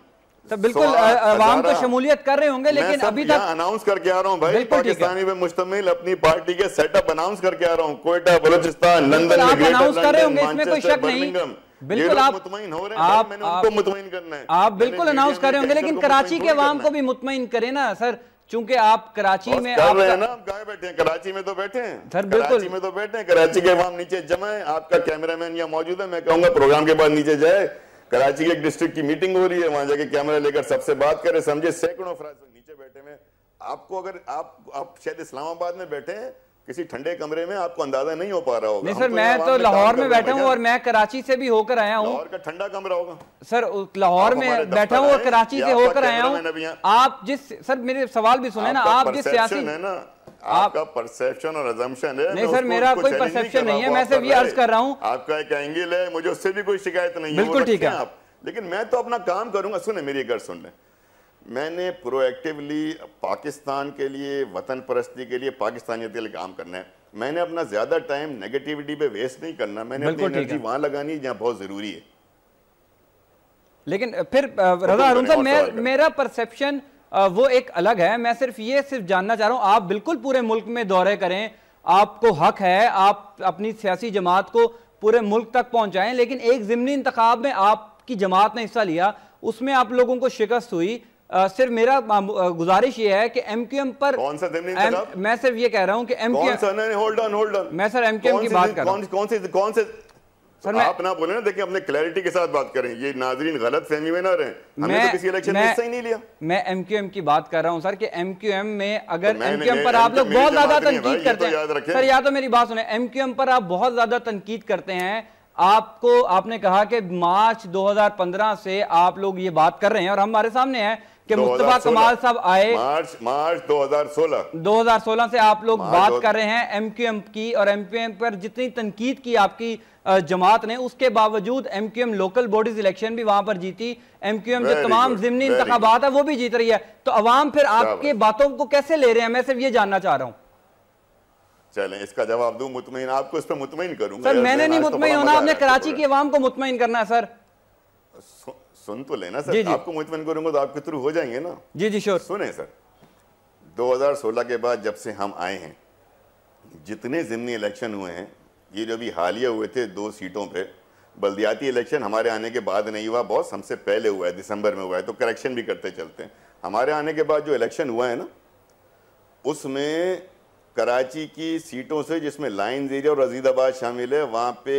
Speaker 2: तो बिल्कुल आवाम को शमूलियत
Speaker 1: कर रहे होंगे लेकिन अभी तक
Speaker 2: अनाउंस करके आ रहा हूं भाई पाकिस्तानी में मुश्तमिल अपनी पार्टी के सेटअप अनाउंस करके आ रहा हूं कोयटा बलोचिस्तान लंदन आप अनाउंस कर रहे होंगे इसमें कोई शक नहीं बिल्कुल आप मुतमिन हो रहे हैं आप, मैंने आप, उनको मुतमिन करना है आप बिल्कुल अनाउंस कर रहे होंगे लेकिन कराची के अवाम को
Speaker 1: भी मुतमिन करें ना सर चूंकि आप कराची में कर रहे हैं गाय
Speaker 2: बैठे हैं कराची में तो बैठे हैं सर बिल्कुल में तो बैठे हैं कराची के वहां नीचे जमा है आपका कैमरामैन यहाँ मौजूद है मैं कहूंगा प्रोग्राम के बाद नीचे जाए कराची के एक डिस्ट्रिक्ट की मीटिंग हो रही है वहां जाके कैमरा लेकर सबसे बात करे समझे सैकड़ों अफराज नीचे बैठे हुए आपको अगर आप आप शायद इस्लामाबाद में बैठे हैं किसी ठंडे कमरे में आपको अंदाजा नहीं हो पा रहा होगा सर तो मैं तो, लाहौर में बैठा हूँ और मैं
Speaker 1: कराची से भी होकर आया हूँ
Speaker 2: का ठंडा कमरा होगा
Speaker 1: सर लाहौर में बैठा हूँ और कराची से होकर आया हूँ आप जिस सर मेरे सवाल भी सुने ना आप जिस सियासी है
Speaker 2: ना आपका परसेप्शन और अजम्पशन है नहीं सर मेरा कोई परसेप्शन नहीं है मैं सिर्फ ये अर्ज कर रहा हूँ आपका एक एंगल है मुझे उससे भी कोई शिकायत नहीं है बिल्कुल ठीक है आप लेकिन मैं तो अपना काम करूंगा सुने मेरी एक सुन लें मैंने प्रोएक्टिवली पाकिस्तान के लिए वतन परस्ती के लिए पाकिस्तानियत के लिए काम करना है मैंने अपना ज़्यादा टाइम नेगेटिविटी पे वेस्ट नहीं करना मैंने अपनी वहां लगानी जहाँ बहुत ज़रूरी है
Speaker 1: लेकिन फिर तो रजा अरुण साहब मेरा परसेप्शन वो एक अलग है मैं सिर्फ ये सिर्फ जानना चाह रहा हूँ आप बिल्कुल पूरे मुल्क में दौरे करें आपको हक है आप अपनी सियासी जमात को पूरे मुल्क तक पहुंचाएं लेकिन एक जिमनी इंतखाब में आपकी जमात ने हिस्सा लिया उसमें आप लोगों को शिकस्त हुई सिर्फ मेरा गुजारिश ये है कि एम क्यू एम पर कौन सा एम, मैं सिर्फ ये कह रहा हूँ की M Q hold on hold on मैं सर एम क्यू एम की बात कर कौन से कौन से
Speaker 2: सर आप ना बोले ना देखिए अपने क्लैरिटी के साथ बात करें ये नाजरीन गलत फहमी में ना रहे हमने
Speaker 1: मैं, तो किसी इलेक्शन में हिस्सा ही नहीं लिया मैं एमक्यूएम की बात कर रहा हूं सर कि एमक्यूएम में अगर तो एमक्यूएम पर आप लोग बहुत तो ज्यादा तनकीद करते तो हैं सर या तो मेरी बात सुने एमक्यूएम पर आप बहुत ज्यादा तनकीद करते हैं आपको आपने कहा कि मार्च 2015 से आप लोग ये बात कर रहे हैं और हमारे सामने है कि मुस्तफा कमाल साहब आए मार्च
Speaker 2: मार्च 2016
Speaker 1: 2016 से आप लोग बात कर रहे हैं एम की और एम पर जितनी तनकीद की आपकी जमात ने उसके बावजूद एम लोकल बॉडीज इलेक्शन भी वहां पर जीती एम जो तमाम जिमनी इंतबात है वो भी जीत रही है तो अवाम फिर आपके बातों को कैसे ले रहे हैं मैं सिर्फ ये जानना चाह रहा हूँ
Speaker 2: चलें इसका जवाब दूं मुतमिन आपको इस पर मुतमिन करूंगा सर मैंने नहीं मुतमिन होना आपने कराची की
Speaker 1: आवाम को मुतमिन करना है सर
Speaker 2: सुन तो लेना सर जी, जी. आपको मुतमिन करूंगा तो आपके थ्रू हो जाएंगे ना जी जी श्योर सुने सर 2016 के बाद जब से हम आए हैं जितने जिमनी इलेक्शन हुए हैं ये जो अभी हालिया हुए थे दो सीटों पे बल्दियाती इलेक्शन हमारे आने के बाद नहीं हुआ बहुत हमसे पहले हुआ है दिसंबर में हुआ है तो करेक्शन भी करते चलते हैं हमारे आने के बाद जो इलेक्शन हुआ है ना उसमें कराची की सीटों से जिसमें लाइन्स एरिया और रजीदाबाद शामिल है वहाँ पे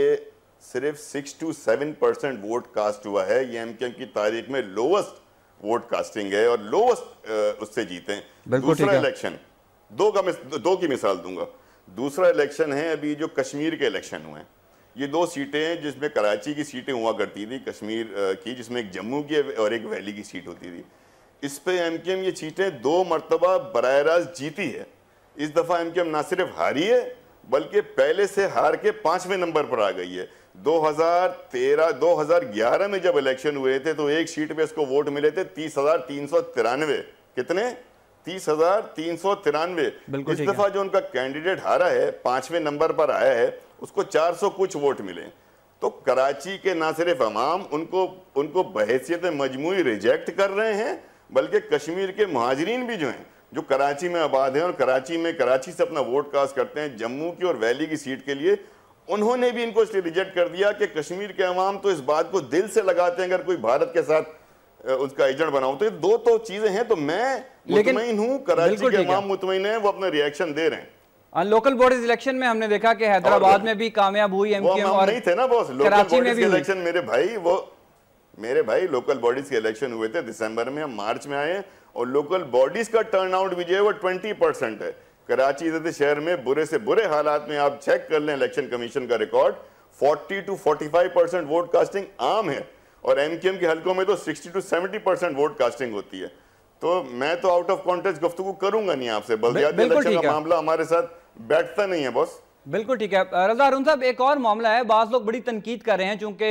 Speaker 2: सिर्फ six two seven percent vote cast हुआ है ये एम की तारीख में लोवेस्ट वोट कास्टिंग है और लोवेस्ट उससे जीते हैं दूसरा इलेक्शन दो का दो की मिसाल दूंगा दूसरा इलेक्शन है अभी जो कश्मीर के इलेक्शन हुए हैं ये दो सीटें हैं जिसमें कराची की सीटें हुआ करती थी कश्मीर की जिसमें एक जम्मू की और एक वैली की सीट होती थी इस पे एम के एम ये सीटें दो मरतबा बर रास्त जीती है इस दफ़ा एम के एम ना सिर्फ हारी है बल्कि पहले से हार के पाँचवें नंबर पर आ गई है 2013 2011 में जब इलेक्शन हुए थे तो एक सीट पे इसको वोट मिले थे तीस हजार तीन सौ तिरानवे कितने तीस हजार तीन सौ तिरानवे इस दफा जो उनका कैंडिडेट हारा है पांचवें नंबर पर आया है उसको चार सौ कुछ वोट मिले तो कराची के ना सिर्फ अमाम उनको उनको बहसीत मजमू रिजेक्ट कर रहे हैं बल्कि कश्मीर के महाजरीन भी जो हैं जो कराची में आबाद हैं और कराची में कराची से अपना वोट कास्ट करते हैं जम्मू की और वैली की सीट के लिए उन्होंने भी इनको इसलिए रिजेक्ट कर दिया कि कश्मीर के अवाम तो इस बात को दिल से लगाते हैं अगर कोई भारत के साथ उसका एजेंट बनाओ तो ये दो तो चीजें हैं तो मैं मुतमिन हूँ कराची के अवाम मुतमिन है वो अपने
Speaker 1: रिएक्शन दे रहे हैं लोकल बॉडीज इलेक्शन में हमने देखा कि हैदराबाद में भी कामयाब हुई एमकेएम और नहीं थे ना बॉस लोकल में भी इलेक्शन
Speaker 2: मेरे भाई वो मेरे भाई लोकल बॉडीज के इलेक्शन हुए थे दिसंबर में हम मार्च में आए और लोकल बॉडीज का टर्नआउट भी जो है वो ट्वेंटी परसेंट है कराची जैसे तो शहर में बुरे से बुरे हालात में आप चेक कर लें इलेक्शन कमीशन का record 40 to 45 percent vote casting आम है और एम के हलकों में तो 60 टू 70 परसेंट वोट कास्टिंग होती है तो मैं तो आउट ऑफ कॉन्टेस्ट गुफ्तु करूंगा नहीं आपसे बल्दियाती इलेक्शन का मामला हमारे साथ बैठता नहीं है बॉस
Speaker 1: बिल्कुल ठीक है रजा अरुण साहब एक और मामला है बाज लोग बड़ी तनकीद कर रहे हैं चूंकि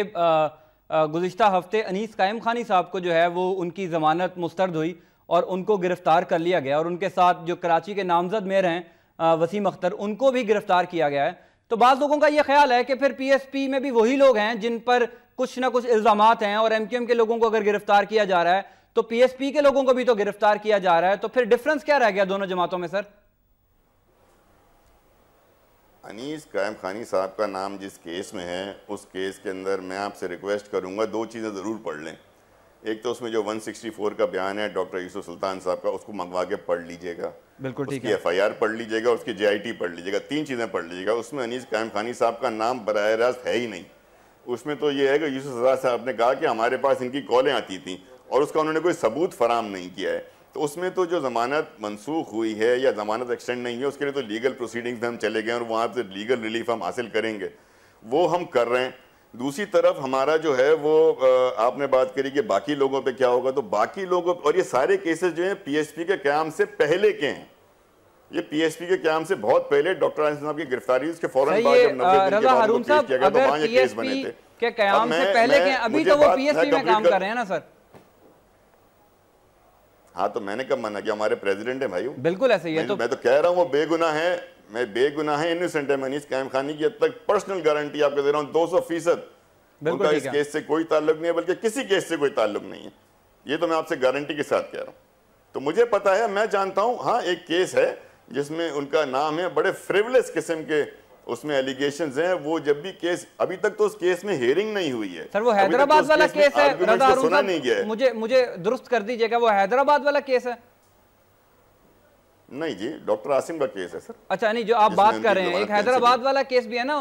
Speaker 1: गुज्त हफ्ते अनीस कायम खानी साहब को जो है वो उनकी जमानत मुस्तरद हुई और उनको गिरफ्तार कर लिया गया और उनके साथ जो कराची के नामजद मेयर हैं वसीम अख्तर उनको भी गिरफ्तार किया गया है तो बाद लोगों का यह ख्याल है कि फिर पीएसपी में भी वही लोग हैं जिन पर कुछ ना कुछ इल्ज़ाम हैं और एमक्यूएम के लोगों को अगर गिरफ्तार किया जा रहा है तो पीएसपी के लोगों को भी तो गिरफ्तार किया जा रहा है तो फिर डिफरेंस क्या रह गया दोनों जमातों में सर
Speaker 2: अनीस कायम खानी साहब का नाम जिस केस में है उस केस के अंदर मैं आपसे रिक्वेस्ट करूंगा दो चीज़ें ज़रूर पढ़ लें एक तो उसमें जो 164 का बयान है डॉक्टर यूसुफ सुल्तान साहब का उसको मंगवा के पढ़ लीजिएगा बिल्कुल ठीक है एफआईआर पढ़ लीजिएगा उसकी जेआईटी पढ़ लीजिएगा तीन चीज़ें पढ़ लीजिएगा उसमें अनीस कायम खानी साहब का नाम बरह रास्त है ही नहीं उसमें तो ये है कि यूसुफ सजा साहब ने कहा कि हमारे पास इनकी कॉलें आती थी और उसका उन्होंने कोई सबूत फराम नहीं किया है तो उसमें तो जो ज़मानत मनसूख हुई है या ज़मानत एक्सटेंड नहीं है उसके लिए तो लीगल प्रोसीडिंग्स में हम चले गए और वहाँ से लीगल रिलीफ हम हासिल करेंगे वो हम कर रहे हैं दूसरी तरफ हमारा जो है वो आपने बात करी कि बाकी लोगों पे क्या होगा तो बाकी लोगों और ये सारे केसेस जो हैं पीएसपी के क्याम से पहले के हैं ये पीएसपी के क्याम से बहुत पहले डॉक्टर साहब की गिरफ्तारी उसके फौरन बाद जब तो
Speaker 1: तो
Speaker 2: हाँ तो मैंने कब माना कि हमारे प्रेसिडेंट है भाई बिल्कुल ऐसे ही है तो मैं तो कह रहा हूँ वो बेगुना है मैं बेगुनाह इनोसेंट है मनीष कैम खानी की तक पर्सनल गारंटी आपको दे रहा हूँ दो सौ फीसद उनका इस केस से कोई ताल्लुक नहीं है बल्कि किसी केस से कोई ताल्लुक नहीं है ये तो मैं आपसे गारंटी के साथ कह रहा हूँ तो मुझे पता है मैं जानता हूँ हाँ एक केस है जिसमें उनका नाम है बड़े फ्रिवलेस किस्म के उसमें एलिगेशन हैं वो जब भी केस अभी तक तो उस केस में हेयरिंग नहीं हुई है सर वो तो हैदराबाद वाला केस है सुना नहीं गया
Speaker 1: मुझे मुझे दुरुस्त कर दीजिएगा वो हैदराबाद वाला केस है
Speaker 2: नहीं जी डॉक्टर आसिम का केस है सर अच्छा नहीं जो आप बात कर रहे हैं एक हैदराबाद
Speaker 1: वाला केस भी है ना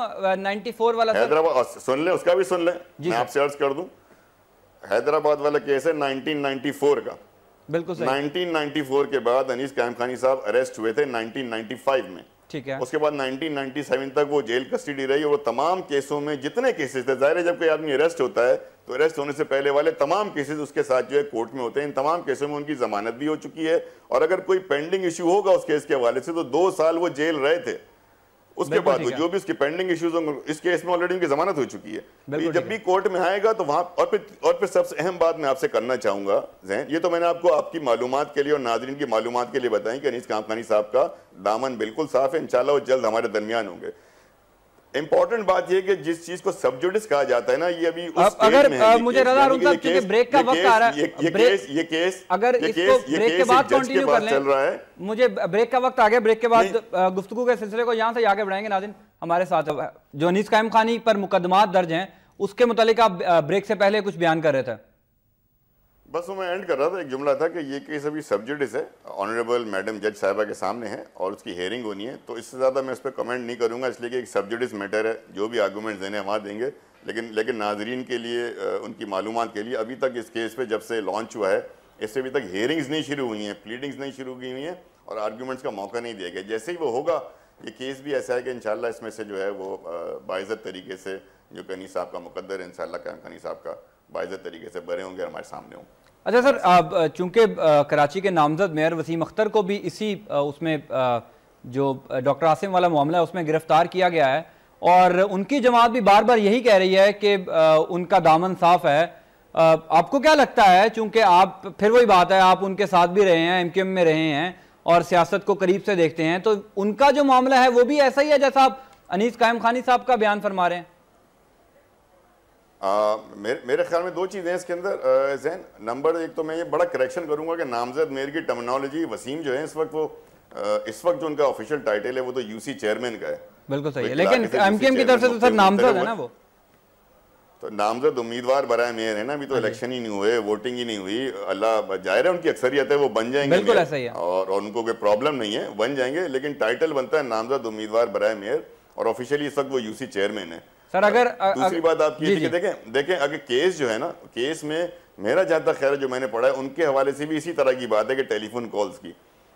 Speaker 1: 94 वाला हैदराबाद
Speaker 2: सुन ले उसका भी सुन ले मैं आपसे अर्ज कर दूं हैदराबाद वाला केस है 1994 का बिल्कुल सही 1994 के बाद अनीस कायम खानी साहब अरेस्ट हुए थे 1995 में ठीक है उसके बाद 1997 तक वो जेल कस्टडी रही और तमाम केसों में जितने केसेस थे जाहिर है जब कोई आदमी अरेस्ट होता है तो अरेस्ट होने से पहले वाले तमाम केसेस उसके साथ जो है कोर्ट में होते हैं इन तमाम केसों में उनकी जमानत भी हो चुकी है और अगर कोई पेंडिंग इश्यू होगा उस केस के हवाले से तो दो साल वो जेल रहे थे उसके बाद जो भी उसके पेंडिंग इश्यूज होंगे इस केस में ऑलरेडी उनकी जमानत हो चुकी है तो जब भी कोर्ट में आएगा तो वहां और फिर और फिर सबसे अहम बात मैं आपसे करना चाहूंगा जहन ये तो मैंने आपको आपकी मालूम के लिए और नाजरीन की मालूम के लिए बताई कि अनीस कामकानी साहब का दामन बिल्कुल साफ है इंशाल्लाह वो जल्द हमारे दरमियान होंगे इंपॉर्टेंट बात यह कि जिस चीज को सबजुडिस कहा जाता है ना ये अभी उस अगर में आ, मुझे रजा रूम साहब क्योंकि ब्रेक का वक्त आ रहा है ये केस
Speaker 1: ये केस अगर इसको ब्रेक के बाद कंटिन्यू कर चल रहा है मुझे ब्रेक का वक्त आ गया ब्रेक के बाद गुफ्तगू के सिलसिले को यहाँ से आगे बढ़ाएंगे नाजिन हमारे साथ जो अनीस कायम खानी पर मुकदमा दर्ज हैं उसके मुतालिक आप ब्रेक से पहले कुछ बयान कर रहे थे
Speaker 2: बस वो मैं एंड कर रहा था एक जुमला था कि ये केस अभी सब्जिडिस है ऑनरेबल मैडम जज साहबा के सामने है और उसकी हेयरिंग होनी है तो इससे ज़्यादा मैं उस पर कमेंट नहीं करूँगा इसलिए कि एक सब्जिडिस मैटर है जो भी आर्गूमेंट्स देने वहाँ देंगे लेकिन लेकिन नाजरीन के लिए उनकी मालूम के लिए अभी तक इस केस पर जब से लॉन्च हुआ है इससे अभी तक हेयरिंग्स नहीं शुरू हुई हैं प्लीडिंग्स नहीं शुरू हुई हुई हैं और आर्ग्यूमेंट्स का मौका नहीं दिया गया जैसे ही वो होगा ये केस भी ऐसा है कि इन इसमें से जो है वो बाइज़त तरीके से जो कनी साहब का मुकदर है इन कायम कनी साहब का बाइज़त तरीके से भरे होंगे हमारे सामने होंगे
Speaker 1: अच्छा सर चूँकि कराची के नामजद मेयर वसीम अख्तर को भी इसी उसमें जो डॉक्टर आसिम वाला मामला है उसमें गिरफ्तार किया गया है और उनकी जमात भी बार बार यही कह रही है कि उनका दामन साफ है आपको क्या लगता है चूंकि आप फिर वही बात है आप उनके साथ भी रहे हैं एमकेएम में रहे हैं और सियासत को करीब से देखते हैं तो उनका जो मामला है वो भी ऐसा ही है जैसा आप अनीस कायम खानी साहब का बयान फरमा रहे हैं
Speaker 2: आ, मेरे मेरे ख्याल में दो चीज़ें इसके अंदर जैन नंबर एक तो मैं ये बड़ा करेक्शन करूंगा कि नामजद मेयर की टर्मिनोलॉजी वसीम जो है इस वक्त वो आ, इस वक्त जो उनका ऑफिशियल टाइटल है वो तो यूसी चेयरमैन का है
Speaker 1: बिल्कुल सही है लेकिन एमकेएम की तरफ से तो सर नामजद है ना वो
Speaker 2: तो नामजद उम्मीदवार बरा मेयर है ना अभी तो इलेक्शन हाँ ही नहीं हुए वोटिंग ही नहीं हुई अल्लाह जाहिर है उनकी अक्सरियत है वो बन जाएंगे बिल्कुल ऐसा ही है और उनको कोई प्रॉब्लम नहीं है बन जाएंगे लेकिन टाइटल बनता है नामजद उम्मीदवार बरए मेयर और ऑफिशियली इस वक्त वो यूसी चेयरमैन है
Speaker 1: सर अगर दूसरी
Speaker 2: बात आप ये देखें देखें अगर केस जो है ना केस में मेरा ज्यादा खैर जो मैंने पढ़ा है उनके हवाले से भी इसी तरह की बात है कि टेलीफोन कॉल्स की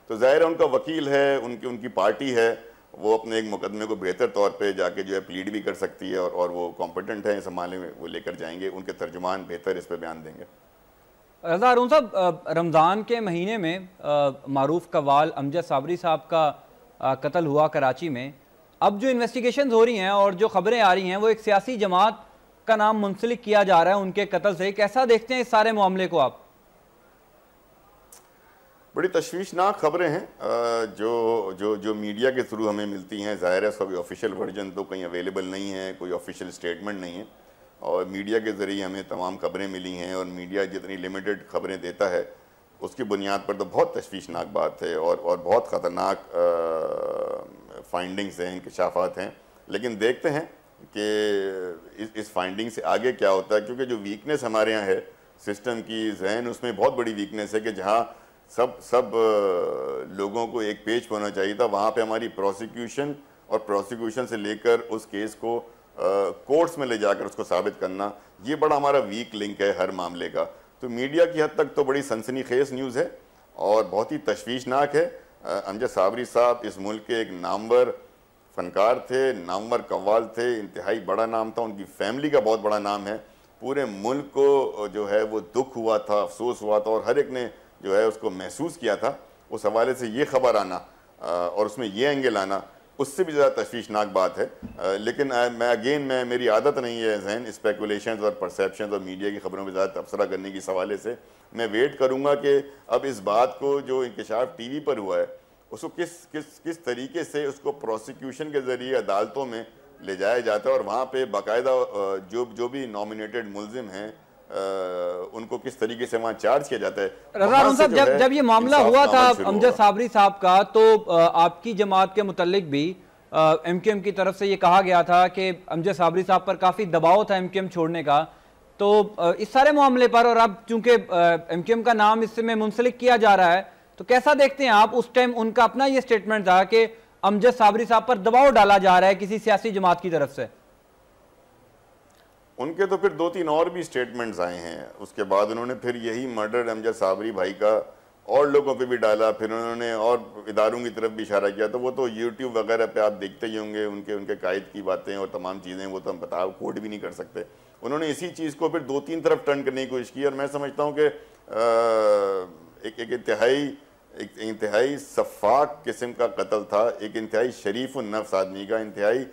Speaker 2: तो जाहिर है उनका वकील है उनकी उनकी पार्टी है वो अपने एक मुकदमे को बेहतर तौर पे जाके जो है प्लीड भी कर सकती है और, और वो कॉम्पिटेंट है इस में वो लेकर जाएंगे उनके तर्जुमान बेहतर इस पर बयान देंगे
Speaker 1: रजा अरुण साहब रमज़ान के महीने में मारूफ कवाल अमजद साबरी साहब का कत्ल हुआ कराची में अब जो इन्वेस्टिगेशन हो रही हैं और जो खबरें आ रही हैं वो एक सियासी जमात का नाम मुंसलिक किया जा रहा है उनके कत्ल से कैसा देखते हैं इस सारे मामले को आप
Speaker 2: बड़ी तशवीशनाक खबरें हैं जो जो जो मीडिया के थ्रू हमें मिलती हैं ज़ाहिर है इसका कोई ऑफिशियल वर्जन तो कहीं अवेलेबल नहीं है कोई ऑफिशियल स्टेटमेंट नहीं है और मीडिया के ज़रिए हमें तमाम खबरें मिली हैं और मीडिया जितनी लिमिटेड खबरें देता है उसकी बुनियाद पर तो बहुत तशवीशनाक बात है और और बहुत ख़तरनाक फाइंडिंग्स हैं इंकशाफात हैं लेकिन देखते हैं कि इस इस फाइंडिंग से आगे क्या होता है क्योंकि जो वीकनेस हमारे यहाँ है सिस्टम की जहन उसमें बहुत बड़ी वीकनेस है कि जहाँ सब सब लोगों को एक पेज होना चाहिए था वहाँ पे हमारी प्रोसिक्यूशन और प्रोसिक्यूशन से लेकर उस केस को कोर्ट्स में ले जाकर उसको साबित करना ये बड़ा हमारा वीक लिंक है हर मामले का तो मीडिया की हद तक तो बड़ी सनसनी खेज न्यूज़ है और बहुत ही तशवीशनाक है अमजद साबरी साहब इस मुल्क के एक नामवर फनकार थे नामवर कव्वाल थे इंतहाई बड़ा नाम था उनकी फैमिली का बहुत बड़ा नाम है पूरे मुल्क को जो है वो दुख हुआ था अफसोस हुआ था और हर एक ने जो है उसको महसूस किया था उस हवाले से ये खबर आना और उसमें ये एंगल आना उससे भी ज़्यादा तशवीशनाक बात है आ, लेकिन आ, मैं अगेन मैं मेरी आदत नहीं है जहन स्पेकुलेशन और परसेप्शन और मीडिया की खबरों पर ज़्यादा तबसरा करने के सवाले हवाले से मैं वेट करूँगा कि अब इस बात को जो इंकशाफ टी वी पर हुआ है उसको किस किस किस तरीके से उसको प्रोसिक्यूशन के ज़रिए अदालतों में ले जाया जाता है और वहाँ पर बाकायदा जो जो भी नॉमिनेटेड मुलम हैं उनको किस तरीके से वहाँ चार्ज किया जाता
Speaker 1: है रजा रहा जब जब ये मामला हुआ था अमजद साबरी साहब का तो आपकी जमात के मुतलिक भी एम क्यू एम की तरफ से ये कहा गया था कि अमजद साबरी साहब पर काफ़ी दबाव था एम क्यू एम छोड़ने का तो इस सारे मामले पर और अब चूंकि एम क्यू एम का नाम इसमें मुंसलिक किया जा रहा है तो कैसा देखते हैं आप उस टाइम उनका अपना ये स्टेटमेंट था कि अमजद साबरी साहब पर दबाव डाला जा रहा है किसी सियासी जमात की तरफ से
Speaker 2: उनके तो फिर दो तीन और भी स्टेटमेंट्स आए हैं उसके बाद उन्होंने फिर यही मर्डर अमजद साबरी भाई का और लोगों पे भी डाला फिर उन्होंने और इदारों की तरफ भी इशारा किया तो वो तो यूट्यूब वगैरह पे आप देखते ही होंगे उनके उनके कायद की बातें और तमाम चीज़ें वो तो हम बताओ कोट भी नहीं कर सकते उन्होंने इसी चीज़ को फिर दो तीन तरफ टर्न करने की कोशिश की और मैं समझता हूँ कि एक एक इंतहाई एक इंतहाई शफाक किस्म का कत्ल था एक इंतहाई शरीफ नफ्स आदमी का इंतहाई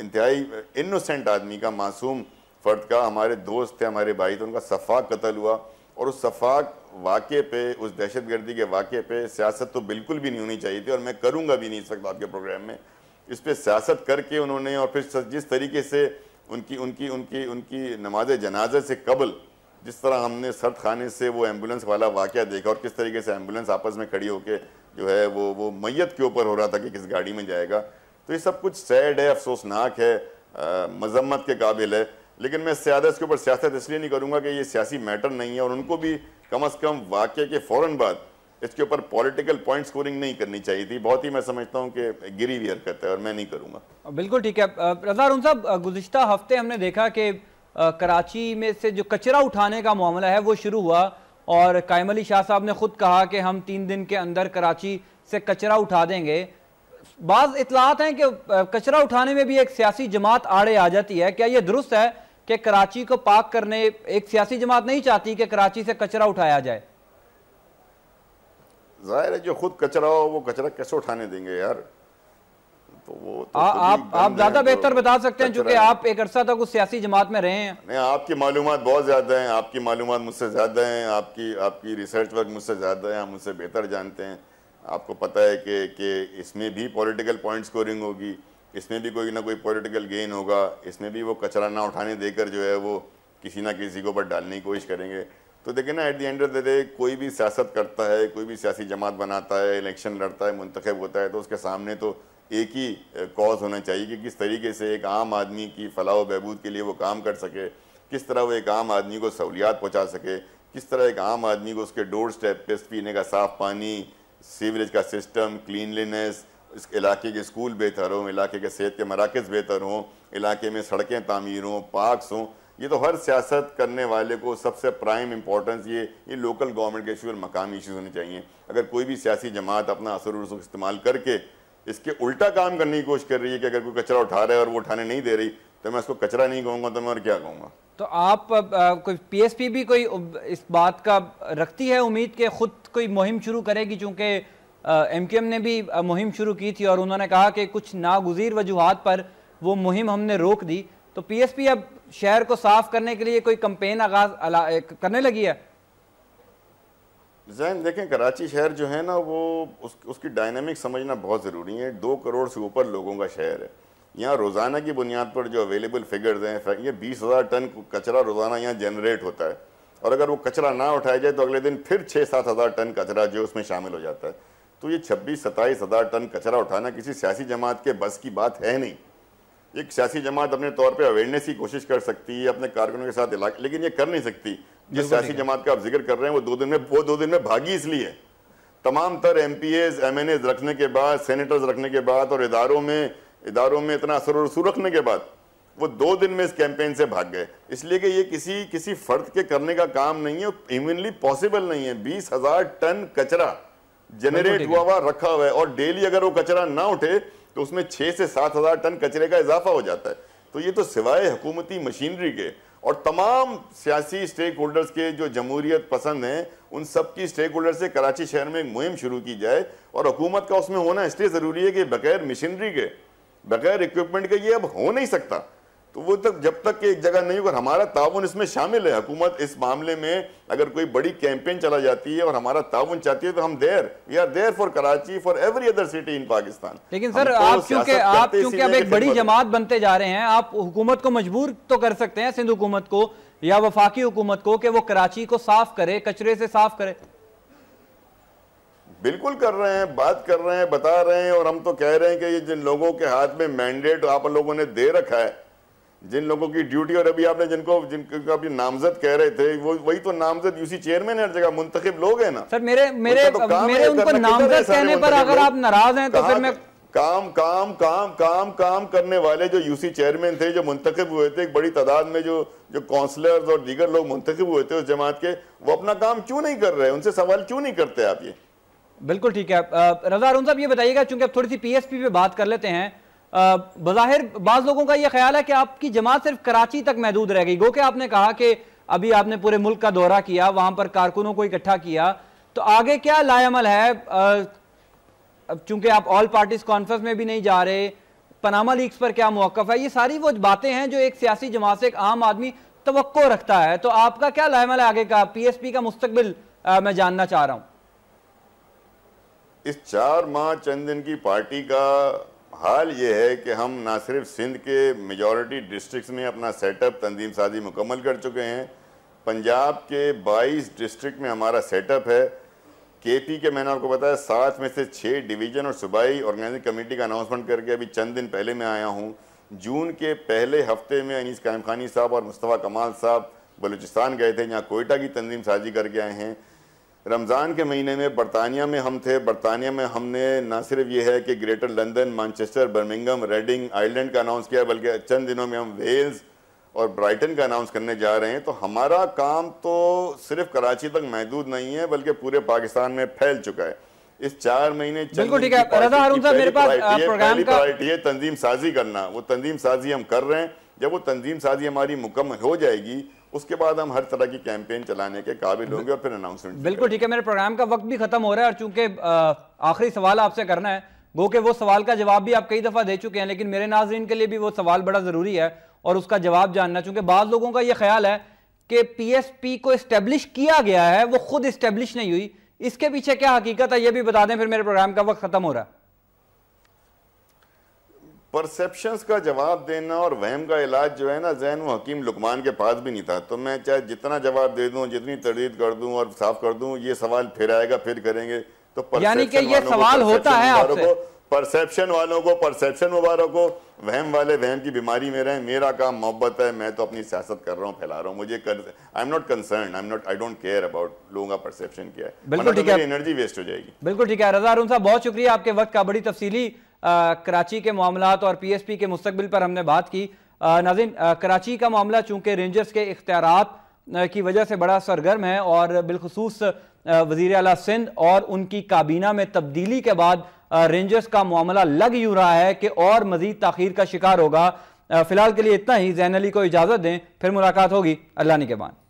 Speaker 2: इंतहाई इनोसेंट आदमी का मासूम फ़र्द का हमारे दोस्त थे हमारे भाई थे उनका सफाक कत्ल हुआ और उस सफाक वाक़े पे उस दहशत गर्दी के वाक़े पे सियासत तो बिल्कुल भी नहीं होनी चाहिए थी और मैं करूँगा भी नहीं इस वक्त आपके प्रोग्राम में इस पर सियासत करके उन्होंने और फिर जिस तरीके से उनकी उनकी उनकी उनकी नमाज जनाजे से कबल जिस तरह हमने सर्द खाने से वो एम्बुलेंस वाला वाक़ देखा और किस तरीके से एम्बुलेंस आपस में खड़ी होकर जो है वो वो मैत के ऊपर हो रहा था कि किस गाड़ी में जाएगा तो ये सब कुछ सैड है अफसोसनाक है मजम्मत के काबिल है लेकिन मैं ज़्यादा इसके ऊपर सियासत इसलिए नहीं करूंगा कि ये सियासी मैटर नहीं है और उनको भी कम अज़ कम वाक्य के फौरन बाद इसके ऊपर पॉलिटिकल पॉइंट स्कोरिंग नहीं करनी चाहिए थी बहुत ही मैं समझता हूँ कि गिरी हुई हरकत है और मैं नहीं करूँगा
Speaker 1: बिल्कुल ठीक है रजा रूम साहब गुजशत हफ्ते हमने देखा कि कराची में से जो कचरा उठाने का मामला है वो शुरू हुआ और कायम अली शाह साहब ने खुद कहा कि हम तीन दिन के अंदर कराची से कचरा उठा देंगे बाज़ इतलात हैं कि कचरा उठाने में भी एक सियासी जमात आड़े आ जाती है क्या ये दुरुस्त है कि कराची को पाक करने एक सियासी जमात नहीं चाहती कि कराची से कचरा उठाया जाए
Speaker 2: जाहिर है जो खुद कचरा हो वो कचरा कैसे उठाने देंगे यार तो वो तो आ, आप आप ज्यादा तो बेहतर बता
Speaker 1: सकते हैं चूंकि आप एक अरसा तक उस सियासी जमात में रहे हैं
Speaker 2: नहीं आपकी मालूम बहुत ज्यादा हैं आपकी मालूम मुझसे ज्यादा हैं आपकी आपकी रिसर्च वर्क मुझसे ज्यादा है हम मुझसे बेहतर जानते हैं आपको पता है कि इसमें भी पॉलिटिकल पॉइंट स्कोरिंग होगी इसमें भी कोई ना कोई पॉलिटिकल गेन होगा इसमें भी वो कचरा ना उठाने देकर जो है वो किसी ना किसी के ऊपर डालने की कोशिश करेंगे तो देखिए ना at the end of the day कोई भी सियासत करता है कोई भी सियासी जमात बनाता है इलेक्शन लड़ता है मुंतखब होता है तो उसके सामने तो एक ही कॉज होना चाहिए कि किस तरीके से एक आम आदमी की फलाह बहबूद के लिए वो काम कर सके किस तरह वो एक आम आदमी को सहूलियात पहुँचा सके किस तरह एक आम आदमी को उसके डोर स्टेप पे पीने का साफ़ पानी सीवरेज का सिस्टम क्लिनलीनेस इस इलाके के स्कूल बेहतर हों इलाके के सेहत के मराकज़ बेहतर हों इलाके में सड़कें तमीर हों पार्कस हों ये तो हर सियासत करने वाले को सबसे प्राइम इम्पोर्टेंस ये ये लोकल गवर्नमेंट के इशू और मकामी इशूज़ होने चाहिए अगर कोई भी सियासी जमात अपना असर रसूख इस्तेमाल करके इसके उल्टा काम करने की कोशिश कर रही है कि अगर कोई कचरा उठा रहा है और वो उठाने नहीं दे रही तो मैं उसको कचरा नहीं कहूँगा तो मैं और क्या कहूँगा
Speaker 1: तो आप आ, कोई पीएसपी भी कोई इस बात का रखती है उम्मीद के खुद कोई मुहिम शुरू करेगी चूँकि एम के एम ने भी मुहिम शुरू की थी और उन्होंने कहा कि कुछ नागुजीर वजूहत पर वो मुहिम हमने रोक दी तो पी एस पी अब शहर को साफ करने के लिए कोई कंपेन आगाज करने लगी है
Speaker 2: जैन देखें कराची शहर जो है ना वो उस, उसकी डायनेमिक समझना बहुत ज़रूरी है दो करोड़ से ऊपर लोगों का शहर है यहाँ रोज़ाना की बुनियाद पर जो अवेलेबल फिगर्स हैं ये बीस हज़ार टन कचरा रोज़ाना यहाँ जनरेट होता है और अगर वो कचरा ना उठाया जाए तो अगले दिन फिर छः सात हज़ार टन कचरा जो उसमें शामिल हो जाता है तो ये छब्बीस सत्ताईस हज़ार टन कचरा उठाना किसी सियासी जमात के बस की बात है नहीं एक सियासी जमात अपने तौर पे अवेयरनेस की कोशिश कर सकती है अपने कारकुनों के साथ इलाके लेकिन ये कर नहीं सकती जिस सियासी जमात का आप जिक्र कर रहे हैं वो दो दिन में वो दो दिन में भागी इसलिए तमाम तर M P As M N As रखने के बाद सेनेटर्स रखने के बाद और इदारों में इदारों में इतना असर वसूल रखने के बाद वो दो दिन में इस कैंपेन से भाग गए इसलिए कि ये किसी किसी फर्द के करने का काम नहीं है इवनली पॉसिबल नहीं है बीस हज़ार टन कचरा जनरेट हुआ हुआ रखा हुआ है और डेली अगर वो कचरा ना उठे तो उसमें छह से सात हज़ार टन कचरे का इजाफा हो जाता है तो ये तो सिवाय हुकूमती मशीनरी के और तमाम सियासी स्टेक होल्डर्स के जो जमहूरियत पसंद हैं उन सब की स्टेक होल्डर से कराची शहर में एक मुहिम शुरू की जाए और हुकूमत का उसमें होना इसलिए ज़रूरी है कि बगैर मशीनरी के बगैर इक्विपमेंट के ये अब हो नहीं सकता तो वो तक जब तक एक जगह नहीं होगा हमारा ताउन इसमें शामिल है हुकूमत इस मामले में अगर कोई बड़ी कैंपेन चला जाती है और हमारा ताउन चाहती है तो हम there we are there for Karachi for every other city in Pakistan
Speaker 1: लेकिन सर तो आप क्योंकि आप क्योंकि अब एक बड़ी जमात बनते जा रहे हैं आप हुकूमत को मजबूर तो कर सकते हैं सिंध हुकूमत को या वफाकी हुकूमत को कि वो कराची को साफ करे कचरे से साफ करे
Speaker 2: बिल्कुल कर रहे हैं बात कर रहे हैं बता रहे हैं और हम तो कह रहे हैं कि ये जिन लोगों के हाथ में मैंडेट आप लोगों ने दे रखा है जिन लोगों की ड्यूटी और अभी आपने जिनको जिनको अभी नामजद कह रहे थे वो वही तो नामजद यूसी चेयरमैन हर जगह मुंतखब लोग हैं ना सर
Speaker 1: मेरे मेरे तो मेरे उनको नामजद कहने पर अगर आप नाराज हैं तो फिर
Speaker 2: मैं काम काम काम काम काम करने वाले जो यूसी चेयरमैन थे जो मुंतखब हुए थे एक बड़ी तादाद में जो जो काउंसलर्स और दीगर लोग मुंतखब हुए थे उस जमात के वो अपना काम क्यों नहीं कर रहे उनसे सवाल क्यों नहीं करते आप ये
Speaker 1: बिल्कुल ठीक है रजा अरुण साहब ये बताइएगा चूंकि आप थोड़ी सी पीएसपी पे बात कर लेते हैं बाहिर बाज़ लोगों का यह ख्याल है कि आपकी जमात सिर्फ कराची तक महदूद रह गई गो कि आपने कहा कि अभी आपने पूरे मुल्क का दौरा किया वहां पर कारकुनों को इकट्ठा किया तो आगे क्या लायामल है चूंकि आप ऑल पार्टीज कॉन्फ्रेंस में भी नहीं जा रहे पनामा लीग्स पर क्या मौकफ है ये सारी वो बातें हैं जो एक सियासी जमात से एक आम आदमी तो रखता है तो आपका क्या लायामल है आगे का पी एस पी का मुस्तबिल मैं जानना चाह रहा हूं
Speaker 2: इस चार माह चंद दिन की पार्टी का हाल ये है कि हम ना सिर्फ सिंध के मेजॉरिटी डिस्ट्रिक्स में अपना सेटअप तंजीम साजी मुकम्मल कर चुके हैं पंजाब के 22 डिस्ट्रिक्ट में हमारा सेटअप है केपी के मैंने आपको बताया सात में से छः डिवीज़न और सूबाई ऑर्गेनाइजिंग कमेटी का अनाउंसमेंट करके अभी चंद दिन पहले मैं आया हूँ जून के पहले हफ्ते में अनीस कायम खानी साहब और मुस्तफ़ा कमाल साहब बलूचिस्तान गए थे जहाँ कोयटा की तंजीम साजी करके आए हैं रमज़ान के महीने में बरतानिया में हम थे बरतानिया में हमने ना सिर्फ ये है कि greater London Manchester Birmingham Reading Ireland का अनाउंस किया बल्कि चंद दिनों में हम वेल्स और ब्राइटन का अनाउंस करने जा रहे हैं तो हमारा काम तो सिर्फ कराची तक महदूद नहीं है बल्कि पूरे पाकिस्तान में फैल चुका है इस चार महीने बिल्कुल ठीक है मेरे पास प्रोग्राम का प्रायोरिटी है तंजीम साजी करना वो तंजीम साजी हम कर रहे हैं जब वो तंजीम साजी हमारी मुकम्मल हो जाएगी उसके बाद हम हर तरह की कैंपेन चलाने के काबिल होंगे और फिर अनाउंसमेंट बिल्कुल
Speaker 1: ठीक है मेरे प्रोग्राम का वक्त भी खत्म हो रहा है और चूंकि आखिरी सवाल आपसे करना है वो के वो सवाल का जवाब भी आप कई दफ़ा दे चुके हैं लेकिन मेरे नाजरन के लिए भी वो सवाल बड़ा ज़रूरी है और उसका जवाब जानना चूंकि बाद लोगों का यह ख्याल है कि पीएसपी को स्टेब्लिश किया गया है वो खुद स्टेब्लिश नहीं हुई इसके पीछे क्या हकीकत है यह भी बता दें फिर मेरे प्रोग्राम का वक्त ख़त्म हो रहा है
Speaker 2: परसेप्शंस का जवाब देना और वहम का इलाज जो है ना जैन व हकीम लुकमान के पास भी नहीं था तो मैं चाहे जितना जवाब दे दूँ जितनी तरदीद कर दूँ और साफ कर दूँ ये सवाल फिर आएगा फिर करेंगे तो यानी कि ये सवाल होता है आपसे परसेप्शन वालों को परसेप्शन मुबारक हो वहम वाले वहम की बीमारी में रहें मेरा काम मोहब्बत है मैं तो अपनी सियासत कर रहा हूँ फैला रहा हूँ मुझे I am not concern I am not I don't care about लोगों का परसेप्शन क्या है बिल्कुल मतलब ठीक है एनर्जी वेस्ट हो जाएगी
Speaker 1: बिल्कुल ठीक है रजा अरुण साहब बहुत शुक्रिया आपके वक्त का बड़ी तफसीली कराची के मामला और पी एस पी के मुस्तबिल पर हमने बात की नाजिन कराची का मामला चूँकि रेंजर्स के इख्तियार की वजह से बड़ा सरगर्म है और बिलखसूस वजीर अला सिंध और उनकी काबीना में तब्दीली के बाद रेंजर्स का मामला लग यू रहा है कि और मजीद तखीर का शिकार होगा फिलहाल के लिए इतना ही जैन अली को इजाज़त दें फिर मुलाकात होगी अल्लाह बाद